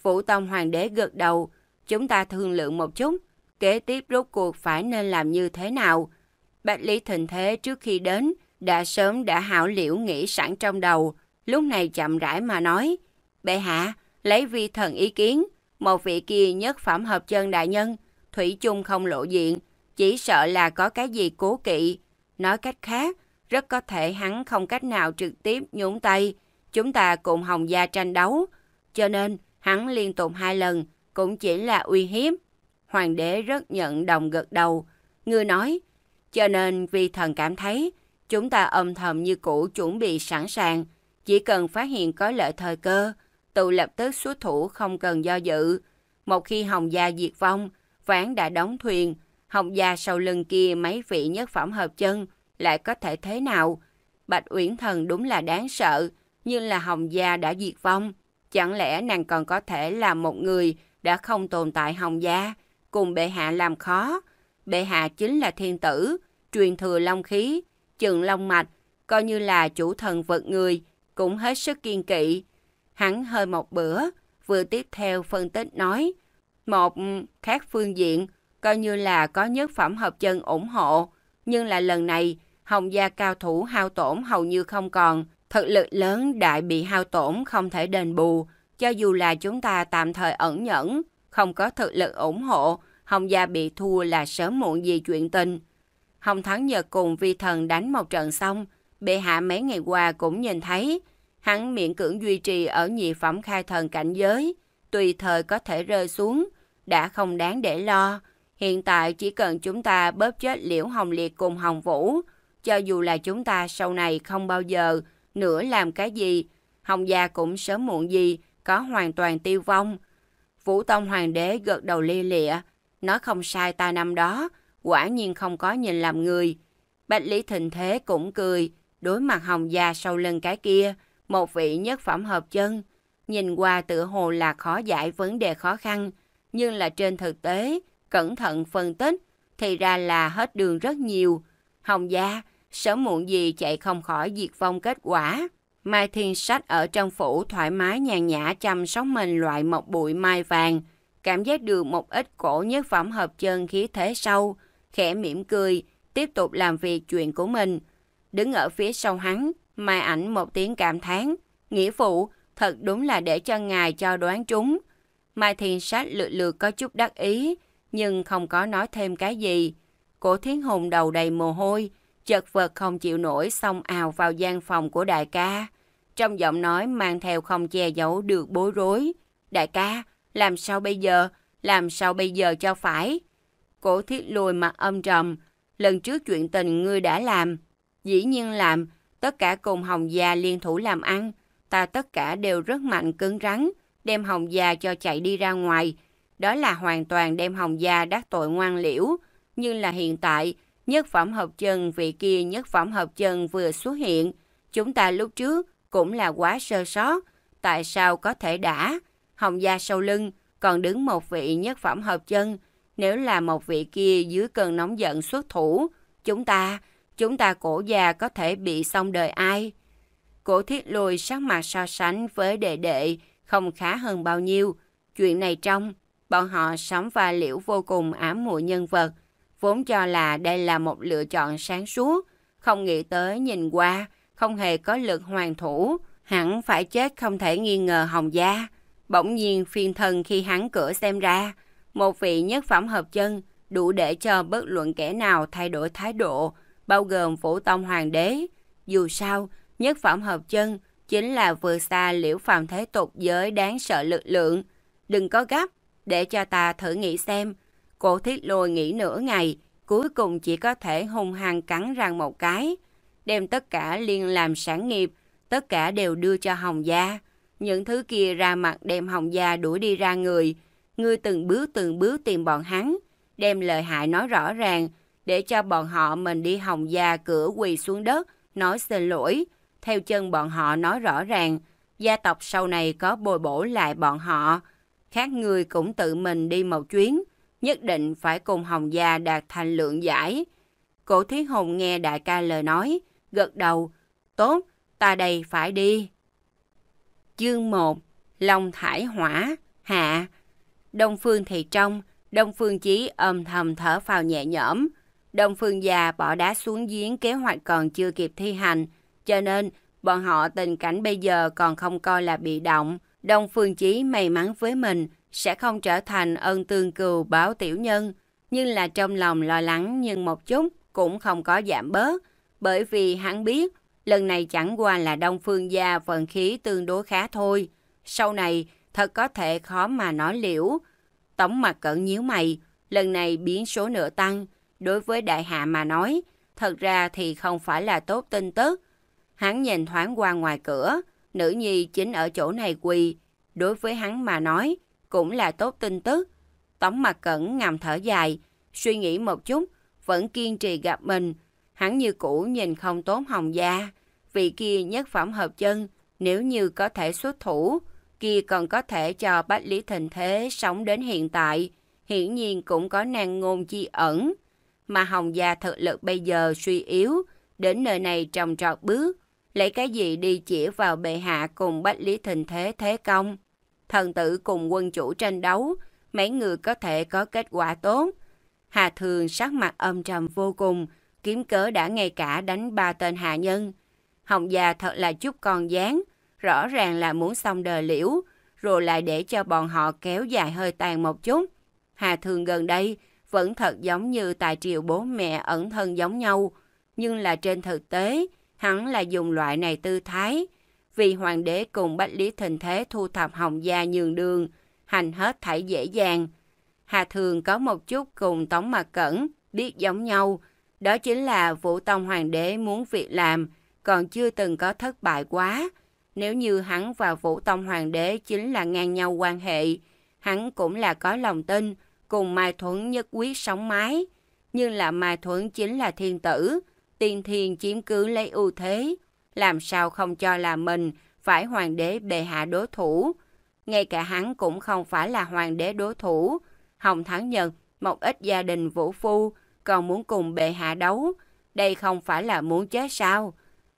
Speaker 1: Vũ Tông hoàng đế gật đầu, chúng ta thương lượng một chút, kế tiếp rốt cuộc phải nên làm như thế nào. Bạch Lý Thịnh Thế trước khi đến, đã sớm đã hảo liễu nghĩ sẵn trong đầu, lúc này chậm rãi mà nói, bệ hạ, lấy vi thần ý kiến, một vị kia nhất phẩm hợp chân đại nhân, thủy chung không lộ diện, chỉ sợ là có cái gì cố kỵ. Nói cách khác, rất có thể hắn không cách nào trực tiếp nhúng tay, chúng ta cùng Hồng Gia tranh đấu. Cho nên, hắn liên tục hai lần cũng chỉ là uy hiếp. Hoàng đế rất nhận đồng gật đầu. Ngươi nói, cho nên vì thần cảm thấy chúng ta âm thầm như cũ chuẩn bị sẵn sàng. Chỉ cần phát hiện có lợi thời cơ, tụ lập tức xuất thủ không cần do dự. Một khi Hồng Gia diệt vong, ván đã đóng thuyền, Hồng Gia sau lưng kia mấy vị nhất phẩm hợp chân lại có thể thế nào? Bạch Uyển Thần đúng là đáng sợ, nhưng là Hồng Gia đã diệt vong. Chẳng lẽ nàng còn có thể là một người đã không tồn tại Hồng Gia, cùng bệ hạ làm khó. Bệ hạ chính là thiên tử, truyền thừa long khí, trường long mạch, coi như là chủ thần vật người, cũng hết sức kiên kỵ. Hắn hơi một bữa, vừa tiếp theo phân tích nói, một ừ, khác phương diện, coi như là có nhất phẩm hợp chân ủng hộ, nhưng là lần này, Hồng gia cao thủ hao tổn hầu như không còn, thực lực lớn đại bị hao tổn không thể đền bù, cho dù là chúng ta tạm thời ẩn nhẫn, không có thực lực ủng hộ, Hồng Gia bị thua là sớm muộn gì chuyện tình. Hồng Thắng Nhật cùng vi thần đánh một trận xong, bệ hạ mấy ngày qua cũng nhìn thấy, hắn miễn cưỡng duy trì ở nhị phẩm khai thần cảnh giới, tùy thời có thể rơi xuống, đã không đáng để lo. Hiện tại chỉ cần chúng ta bóp chết Liễu Hồng Liệt cùng Hồng Vũ, cho dù là chúng ta sau này không bao giờ nữa làm cái gì, Hồng Gia cũng sớm muộn gì có hoàn toàn tiêu vong. Vũ Tông Hoàng đế gật đầu lia lịa, nói không sai ta năm đó, quả nhiên không có nhìn làm người. Bạch Lý Thịnh Thế cũng cười, đối mặt hồng già sau lưng cái kia, một vị nhất phẩm hợp chân. Nhìn qua tự hồ là khó giải vấn đề khó khăn, nhưng là trên thực tế, cẩn thận phân tích, thì ra là hết đường rất nhiều. Hồng gia, sớm muộn gì chạy không khỏi diệt vong kết quả. Mai Thiên Sách ở trong phủ thoải mái nhàn nhã chăm sóc mình loại một bụi mai vàng, cảm giác được một ít cổ nhất phẩm hợp chân khí thế sâu, khẽ mỉm cười, tiếp tục làm việc chuyện của mình. Đứng ở phía sau hắn, Mai ảnh một tiếng cảm thán, nghĩa phụ, thật đúng là để cho ngài cho đoán trúng. Mai Thiên Sách lượt lượt có chút đắc ý, nhưng không có nói thêm cái gì. Cổ Thiến Hùng đầu đầy mồ hôi, chật vật không chịu nổi xông ào vào gian phòng của đại ca. Trong giọng nói mang theo không che giấu được bối rối. Đại ca, làm sao bây giờ? Làm sao bây giờ cho phải? Cổ thiết lùi mặt âm trầm. Lần trước chuyện tình ngươi đã làm. Dĩ nhiên làm. Tất cả cùng Hồng Gia liên thủ làm ăn. Ta tất cả đều rất mạnh cứng rắn. Đem Hồng Gia cho chạy đi ra ngoài. Đó là hoàn toàn đem Hồng Gia đắc tội ngoan liễu. Nhưng là hiện tại Nhất phẩm hợp chân vị kia nhất phẩm hợp chân vừa xuất hiện. Chúng ta lúc trước cũng là quá sơ sót. Tại sao có thể đã? Hồng gia sau lưng còn đứng một vị nhất phẩm hợp chân. Nếu là một vị kia dưới cơn nóng giận xuất thủ, chúng ta, chúng ta cổ già có thể bị xong đời ai? Cổ thiết lùi sắc mặt so sánh với đệ đệ không khá hơn bao nhiêu. Chuyện này trong, bọn họ sắm và liễu vô cùng ám muội nhân vật vốn cho là đây là một lựa chọn sáng suốt, không nghĩ tới nhìn qua, không hề có lực hoàn thủ, hẳn phải chết không thể nghi ngờ Hồng Gia. Bỗng nhiên phiên thần khi hắn cửa xem ra, một vị nhất phẩm hợp chân đủ để cho bất luận kẻ nào thay đổi thái độ, bao gồm Vũ Tông Hoàng đế. Dù sao, nhất phẩm hợp chân chính là vừa xa liễu phàm thế tục giới đáng sợ lực lượng. Đừng có gấp, để cho ta thử nghĩ xem Cô thiết lùi nghỉ nửa ngày, cuối cùng chỉ có thể hung hăng cắn răng một cái. Đem tất cả liên làm sản nghiệp, tất cả đều đưa cho Hồng Gia. Những thứ kia ra mặt đem Hồng Gia đuổi đi ra người. Ngươi từng bước từng bước tìm bọn hắn, đem lời hại nói rõ ràng, để cho bọn họ mình đi Hồng Gia cửa quỳ xuống đất, nói xin lỗi. Theo chân bọn họ nói rõ ràng, gia tộc sau này có bồi bổ lại bọn họ. Khác người cũng tự mình đi một chuyến, nhất định phải cùng Hồng Gia đạt thành lượng giải. Cổ Thúy Hùng nghe đại ca lời nói, gật đầu, tốt, ta đây phải đi. Chương 1 Long Thải Hỏa, Hạ Đông Phương Thị Trong, Đông Phương Chí âm thầm thở phào nhẹ nhõm. Đông Phương gia bỏ đá xuống giếng kế hoạch còn chưa kịp thi hành, cho nên bọn họ tình cảnh bây giờ còn không coi là bị động. Đông Phương Chí may mắn với mình, sẽ không trở thành ân tương cừu báo tiểu nhân, nhưng là trong lòng lo lắng nhưng một chút cũng không có giảm bớt, bởi vì hắn biết lần này chẳng qua là Đông Phương gia vận khí tương đối khá thôi. Sau này thật có thể khó mà nói liễu. Tổng mặt cận nhíu mày, lần này biến số nửa tăng, đối với đại hạ mà nói, thật ra thì không phải là tốt tin tức. Hắn nhìn thoáng qua ngoài cửa, nữ nhi chính ở chỗ này quỳ, đối với hắn mà nói, cũng là tốt tin tức. Tống mặt cẩn ngầm thở dài, suy nghĩ một chút, vẫn kiên trì gặp mình. Hắn như cũ nhìn không tốn hồng gia, vị kia nhất phẩm hợp chân, nếu như có thể xuất thủ, kia còn có thể cho Bách Lý Thình Thế sống đến hiện tại, hiển nhiên cũng có năng ngôn chi ẩn. Mà Hồng Gia thực lực bây giờ suy yếu, đến nơi này trồng trọt bước, lấy cái gì đi chỉ vào bệ hạ cùng Bách Lý Thình Thế thế công thần tử cùng quân chủ tranh đấu, mấy người có thể có kết quả tốt. Hà Thường sắc mặt âm trầm vô cùng, kiếm cớ đã ngay cả đánh ba tên hạ nhân. Hồng già thật là chút con dáng, rõ ràng là muốn xong đời liễu, rồi lại để cho bọn họ kéo dài hơi tàn một chút. Hà Thường gần đây vẫn thật giống như tài triệu bố mẹ ẩn thân giống nhau, nhưng là trên thực tế, hắn là dùng loại này tư thái, vì hoàng đế cùng bách lý thịnh thế thu thập hồng gia nhường đường, hành hết thảy dễ dàng. Hà Thường có một chút cùng Tống Mạc Cẩn, biết giống nhau, đó chính là Vũ Tông Hoàng đế muốn việc làm, còn chưa từng có thất bại quá. Nếu như hắn và Vũ Tông Hoàng đế chính là ngang nhau quan hệ, hắn cũng là có lòng tin, cùng Mai Thuấn nhất quyết sống mái. Nhưng là Mai Thuấn chính là thiên tử, tiên thiên chiếm cứ lấy ưu thế, làm sao không cho là mình phải hoàng đế bề hạ đối thủ. Ngay cả hắn cũng không phải là hoàng đế đối thủ. Hồng Thắng nhân một ít gia đình vũ phu, còn muốn cùng bệ hạ đấu. Đây không phải là muốn chết sao?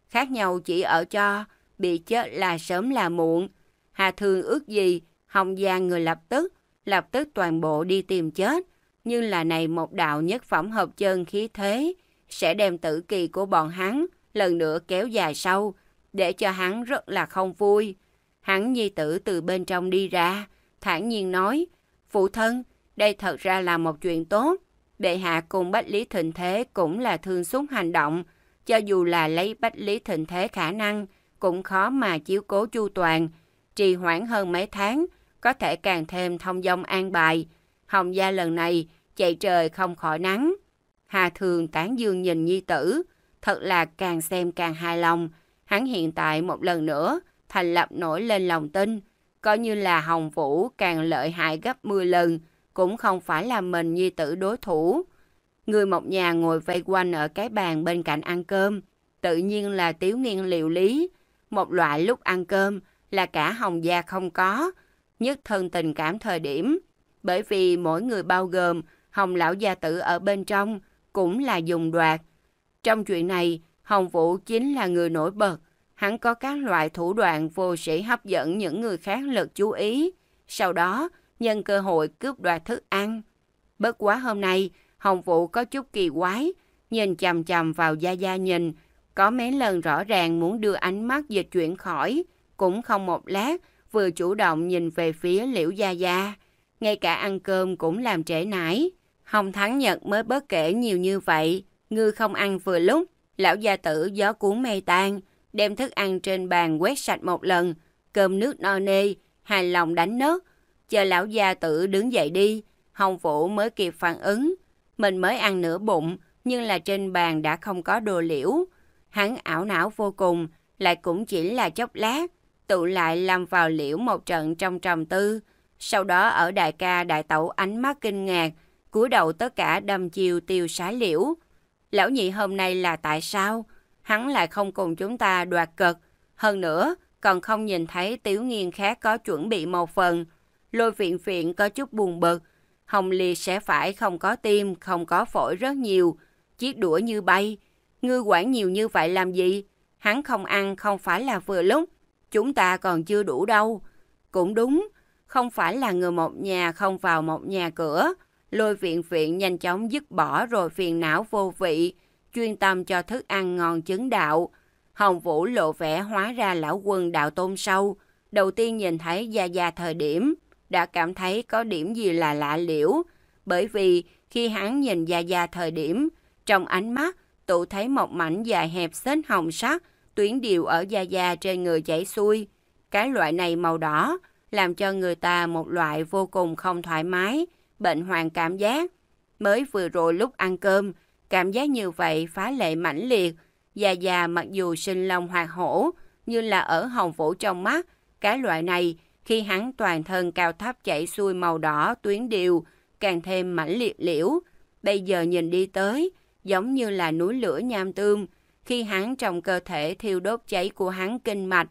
Speaker 1: Khác nhau chỉ ở cho, bị chết là sớm là muộn. Hà Thương ước gì, Hồng giang người lập tức, lập tức toàn bộ đi tìm chết. Nhưng là này một đạo nhất phẩm hợp chân khí thế, sẽ đem tử kỳ của bọn hắn, lần nữa kéo dài sâu để cho hắn rất là không vui. Hắn nhi tử từ bên trong đi ra, thản nhiên nói, Phụ thân, đây thật ra là một chuyện tốt. Bệ hạ cùng Bách Lý Thịnh Thế cũng là thương xúc hành động, cho dù là lấy Bách Lý Thịnh Thế khả năng, cũng khó mà chiếu cố chu toàn. Trì hoãn hơn mấy tháng, có thể càng thêm thông dong an bài. Hồng gia lần này, chạy trời không khỏi nắng. Hà Thường tán dương nhìn nhi tử, Thật là càng xem càng hài lòng. Hắn hiện tại một lần nữa thành lập nổi lên lòng tin. Coi như là Hồng Vũ càng lợi hại gấp 10 lần, cũng không phải là mình như tử đối thủ. Người một nhà ngồi vây quanh ở cái bàn bên cạnh ăn cơm. Tự nhiên là tiếu niên liệu lý. Một loại lúc ăn cơm là cả Hồng Gia không có, nhất thân tình cảm thời điểm. Bởi vì mỗi người bao gồm Hồng Lão Gia Tử ở bên trong cũng là dùng đoạt, trong chuyện này, Hồng Vũ chính là người nổi bật. Hắn có các loại thủ đoạn vô sĩ hấp dẫn những người khác lực chú ý. Sau đó, nhân cơ hội cướp đoạt thức ăn. Bất quá hôm nay, Hồng Vũ có chút kỳ quái, nhìn chằm chằm vào Gia Gia nhìn. Có mấy lần rõ ràng muốn đưa ánh mắt dịch chuyển khỏi, cũng không một lát, vừa chủ động nhìn về phía Liễu Gia Gia. Ngay cả ăn cơm cũng làm trễ nải. Hồng Thắng Nhật mới bớt kể nhiều như vậy, ngư không ăn vừa lúc, lão gia tử gió cuốn mây tan, đem thức ăn trên bàn quét sạch một lần, cơm nước no nê, hài lòng đánh nớt, chờ lão gia tử đứng dậy đi, Hồng Vũ mới kịp phản ứng. Mình mới ăn nửa bụng, nhưng là trên bàn đã không có đồ liễu. Hắn ảo não vô cùng, lại cũng chỉ là chốc lát, tụ lại làm vào liễu một trận trong trầm tư. Sau đó ở đại ca đại tẩu ánh mắt kinh ngạc, cúi đầu tất cả đâm chiều tiêu sái liễu, lão nhị hôm nay là tại sao? Hắn lại không cùng chúng ta đoạt cực. Hơn nữa, còn không nhìn thấy tiểu Nghiên khác có chuẩn bị một phần. Lôi viện viện có chút buồn bực. Hồng Liệt sẽ phải không có tim, không có phổi rất nhiều. Chiếc đũa như bay. ngư quản nhiều như vậy làm gì? Hắn không ăn không phải là vừa lúc. Chúng ta còn chưa đủ đâu. Cũng đúng, không phải là người một nhà không vào một nhà cửa. Lôi viện viện nhanh chóng dứt bỏ rồi phiền não vô vị, chuyên tâm cho thức ăn ngon chứng đạo. Hồng Vũ lộ vẻ hóa ra lão quân đạo tôn sâu, đầu tiên nhìn thấy Gia Gia thời điểm, đã cảm thấy có điểm gì là lạ liễu, bởi vì khi hắn nhìn Gia Gia thời điểm, trong ánh mắt tụ thấy một mảnh dài hẹp xếch hồng sắc, tuyến điều ở Gia Gia trên người chảy xuôi. Cái loại này màu đỏ, làm cho người ta một loại vô cùng không thoải mái, bệnh hoàng cảm giác. Mới vừa rồi lúc ăn cơm, cảm giác như vậy phá lệ mãnh liệt. Già già mặc dù sinh lòng hoạt hổ, như là ở hồng phủ trong mắt, cái loại này khi hắn toàn thân cao thấp chảy xuôi màu đỏ tuyến điều, càng thêm mãnh liệt liễu. Bây giờ nhìn đi tới, giống như là núi lửa nham tương, khi hắn trong cơ thể thiêu đốt cháy của hắn kinh mạch,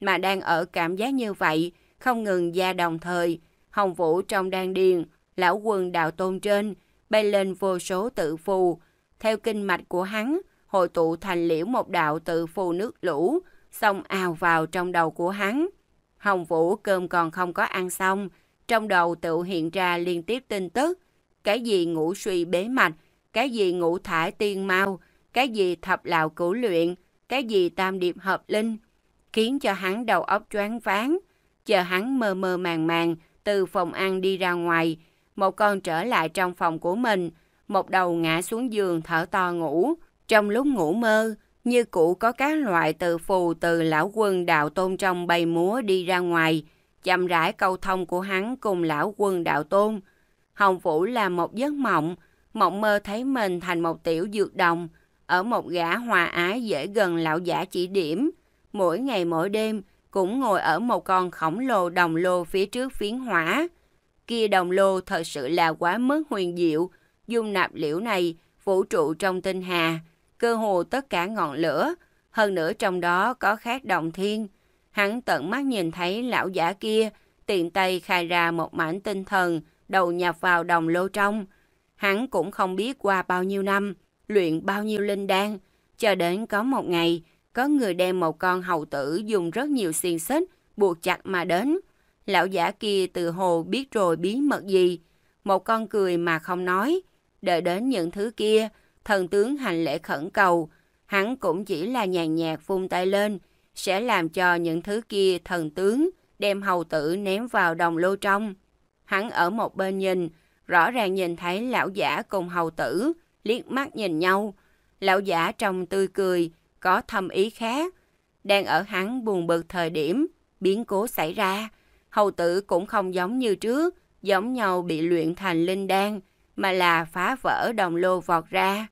Speaker 1: mà đang ở cảm giác như vậy, không ngừng gia đồng thời, Hồng Vũ trong đan điền lão quân đạo tôn trên, bay lên vô số tự phù. Theo kinh mạch của hắn, hội tụ thành liễu một đạo tự phù nước lũ, xông ào vào trong đầu của hắn. Hồng Vũ cơm còn không có ăn xong, trong đầu tự hiện ra liên tiếp tin tức. Cái gì ngủ suy bế mạch, cái gì ngủ thải tiên mau, cái gì thập lạo cửu luyện, cái gì tam điệp hợp linh, khiến cho hắn đầu óc choáng váng. Chờ hắn mơ mơ màng màng từ phòng ăn đi ra ngoài, một con trở lại trong phòng của mình, một đầu ngã xuống giường thở to ngủ. Trong lúc ngủ mơ, như cũ có các loại từ phù từ lão quân đạo tôn trong bay múa đi ra ngoài, chậm rãi câu thông của hắn cùng lão quân đạo tôn. Hồng Vũ là một giấc mộng, mộng mơ thấy mình thành một tiểu dược đồng, ở một gã hòa ái dễ gần lão giả chỉ điểm. Mỗi ngày mỗi đêm, cũng ngồi ở một con khổng lồ đồng lô phía trước phiến hỏa, kia đồng lô thật sự là quá mức huyền diệu. Dung nạp liễu này, vũ trụ trong tinh hà, cơ hồ tất cả ngọn lửa, hơn nữa trong đó có khác đồng thiên. Hắn tận mắt nhìn thấy lão giả kia, tiện tay khai ra một mảnh tinh thần, đầu nhập vào đồng lô trong. Hắn cũng không biết qua bao nhiêu năm, luyện bao nhiêu linh đan, cho đến có một ngày, có người đem một con hầu tử dùng rất nhiều xiên xích buộc chặt mà đến lão giả kia từ hồ biết rồi bí mật gì. Một con cười mà không nói. Đợi đến những thứ kia, thần tướng hành lễ khẩn cầu. Hắn cũng chỉ là nhàn nhạt vung tay lên, sẽ làm cho những thứ kia thần tướng đem hầu tử ném vào đồng lô trong. Hắn ở một bên nhìn, rõ ràng nhìn thấy lão giả cùng hầu tử, liếc mắt nhìn nhau. Lão giả trong tươi cười, có thâm ý khác. Đang ở hắn buồn bực thời điểm, biến cố xảy ra hầu tử cũng không giống như trước, giống nhau bị luyện thành linh đan, mà là phá vỡ đồng lô vọt ra.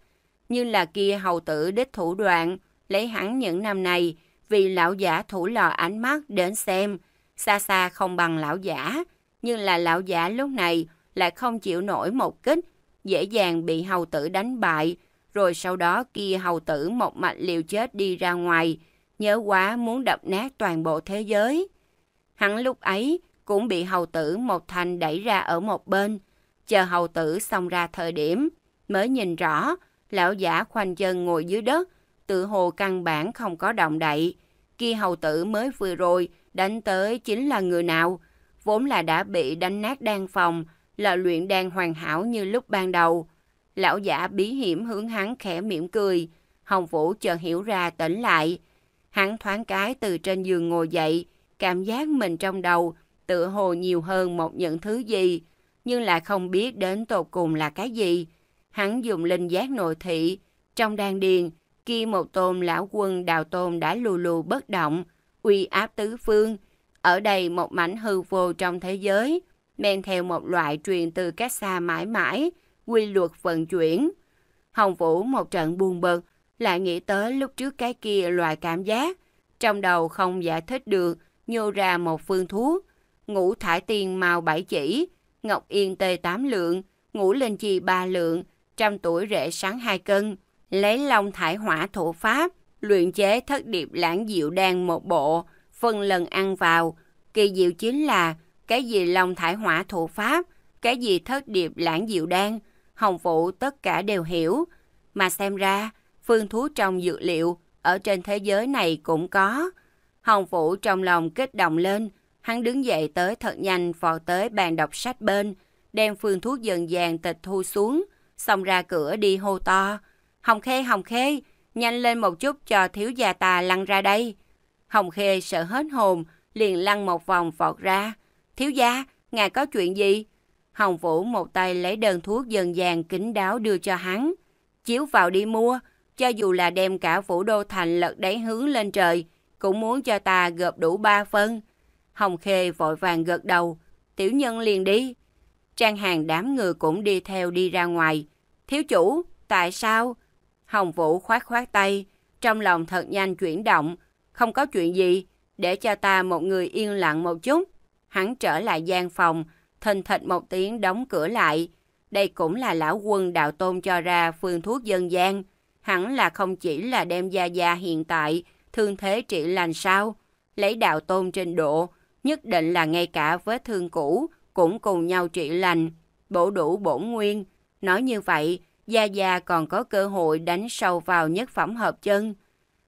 Speaker 1: Như là kia hầu tử đích thủ đoạn, lấy hắn những năm này, vì lão giả thủ lò ánh mắt đến xem, xa xa không bằng lão giả, nhưng là lão giả lúc này lại không chịu nổi một kích, dễ dàng bị hầu tử đánh bại, rồi sau đó kia hầu tử một mạch liều chết đi ra ngoài, nhớ quá muốn đập nát toàn bộ thế giới. Hắn lúc ấy cũng bị hầu tử một thành đẩy ra ở một bên. Chờ hầu tử xong ra thời điểm, mới nhìn rõ, lão giả khoanh chân ngồi dưới đất, tự hồ căn bản không có động đậy. khi hầu tử mới vừa rồi đánh tới chính là người nào, vốn là đã bị đánh nát đan phòng, là luyện đan hoàn hảo như lúc ban đầu. Lão giả bí hiểm hướng hắn khẽ miệng cười, Hồng Vũ chờ hiểu ra tỉnh lại. Hắn thoáng cái từ trên giường ngồi dậy, cảm giác mình trong đầu tự hồ nhiều hơn một những thứ gì, nhưng lại không biết đến tột cùng là cái gì. Hắn dùng linh giác nội thị, trong đan điền, kia một tôn lão quân đào tôn đã lù lù bất động, uy áp tứ phương. Ở đây một mảnh hư vô trong thế giới, men theo một loại truyền từ cách xa mãi mãi, quy luật vận chuyển. Hồng Vũ một trận buồn bực, lại nghĩ tới lúc trước cái kia loại cảm giác, trong đầu không giải thích được, nhô ra một phương thuốc, ngũ thải tiền màu bảy chỉ, ngọc yên tê tám lượng, ngũ linh chi ba lượng, trăm tuổi rễ sáng hai cân, lấy long thải hỏa thổ pháp, luyện chế thất điệp lãng diệu đan một bộ, phân lần ăn vào. Kỳ diệu chính là cái gì long thải hỏa thổ pháp, cái gì thất điệp lãng diệu đan, Hồng Phụ tất cả đều hiểu. Mà xem ra, phương thuốc trong dược liệu ở trên thế giới này cũng có. Hồng Vũ trong lòng kích động lên, hắn đứng dậy tới thật nhanh vọt tới bàn đọc sách bên, đem phương thuốc dần dàn tịch thu xuống, xong ra cửa đi hô to. Hồng Khê, Hồng Khê, nhanh lên một chút cho thiếu gia ta lăn ra đây. Hồng Khê sợ hết hồn, liền lăn một vòng vọt ra. Thiếu gia, ngài có chuyện gì? Hồng Vũ một tay lấy đơn thuốc dần dàn kín đáo đưa cho hắn. Chiếu vào đi mua, cho dù là đem cả Vũ Đô Thành lật đáy hướng lên trời, cũng muốn cho ta gộp đủ ba phân. Hồng Khê vội vàng gật đầu, tiểu nhân liền đi. Trang hàng đám người cũng đi theo đi ra ngoài. Thiếu chủ, tại sao? Hồng Vũ khoát khoát tay, trong lòng thật nhanh chuyển động, không có chuyện gì, để cho ta một người yên lặng một chút. Hắn trở lại gian phòng, thình thịch một tiếng đóng cửa lại. Đây cũng là lão quân đạo tôn cho ra phương thuốc dân gian. Hẳn là không chỉ là đem gia gia hiện tại, thương thế trị lành sao? Lấy đạo tôn trình độ, nhất định là ngay cả vết thương cũ cũng cùng nhau trị lành, bổ đủ bổn nguyên. Nói như vậy, Gia Gia còn có cơ hội đánh sâu vào nhất phẩm hợp chân.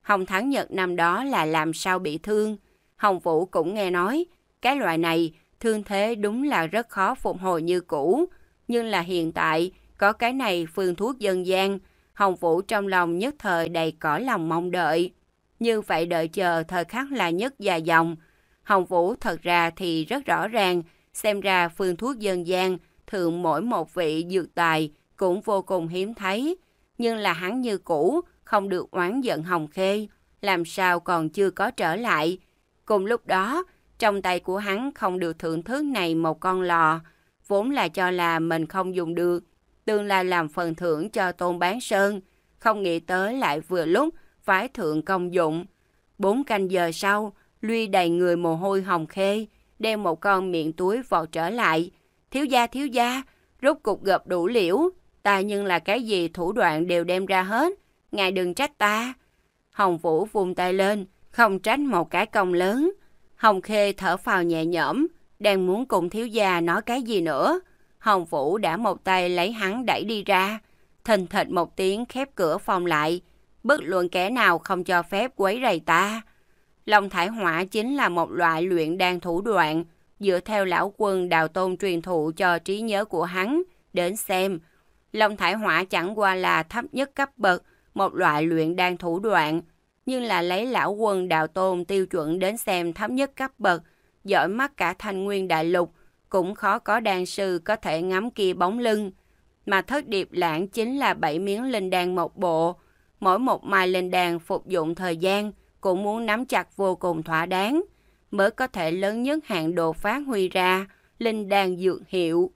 Speaker 1: Hồng Thắng Nhật năm đó là làm sao bị thương. Hồng Vũ cũng nghe nói, cái loại này thương thế đúng là rất khó phục hồi như cũ. Nhưng là hiện tại, có cái này phương thuốc dân gian, Hồng Vũ trong lòng nhất thời đầy cõi lòng mong đợi như vậy đợi chờ thời khắc là nhất dài dòng. Hồng Vũ thật ra thì rất rõ ràng, xem ra phương thuốc dân gian thường mỗi một vị dược tài cũng vô cùng hiếm thấy, nhưng là hắn như cũ, không được oán giận Hồng Khê, làm sao còn chưa có trở lại. Cùng lúc đó, trong tay của hắn không được thưởng thức này một con lò, vốn là cho là mình không dùng được, tương lai làm phần thưởng cho Tôn Bán Sơn, không nghĩ tới lại vừa lúc phái thượng công dụng. Bốn canh giờ sau, Luy đầy người mồ hôi hồng khê, đem một con miệng túi vào trở lại. Thiếu gia, thiếu gia, rút cục gặp đủ liễu, ta nhưng là cái gì thủ đoạn đều đem ra hết, ngài đừng trách ta. Hồng Vũ vung tay lên, không tránh một cái công lớn. Hồng Khê thở phào nhẹ nhõm, đang muốn cùng thiếu gia nói cái gì nữa. Hồng Vũ đã một tay lấy hắn đẩy đi ra, thình thịch một tiếng khép cửa phòng lại, bất luận kẻ nào không cho phép quấy rầy ta. Long thải hỏa chính là một loại luyện đan thủ đoạn, dựa theo lão quân đào tôn truyền thụ cho trí nhớ của hắn, đến xem. Long thải hỏa chẳng qua là thấp nhất cấp bậc, một loại luyện đan thủ đoạn, nhưng là lấy lão quân đào tôn tiêu chuẩn đến xem thấp nhất cấp bậc, giỏi mắt cả thanh nguyên đại lục, cũng khó có đan sư có thể ngắm kia bóng lưng. Mà thất điệp lãng chính là bảy miếng linh đan một bộ, mỗi một mài lên đàn phục dụng thời gian cũng muốn nắm chặt vô cùng thỏa đáng, mới có thể lớn nhất hạng độ phát huy ra linh đàn dược hiệu.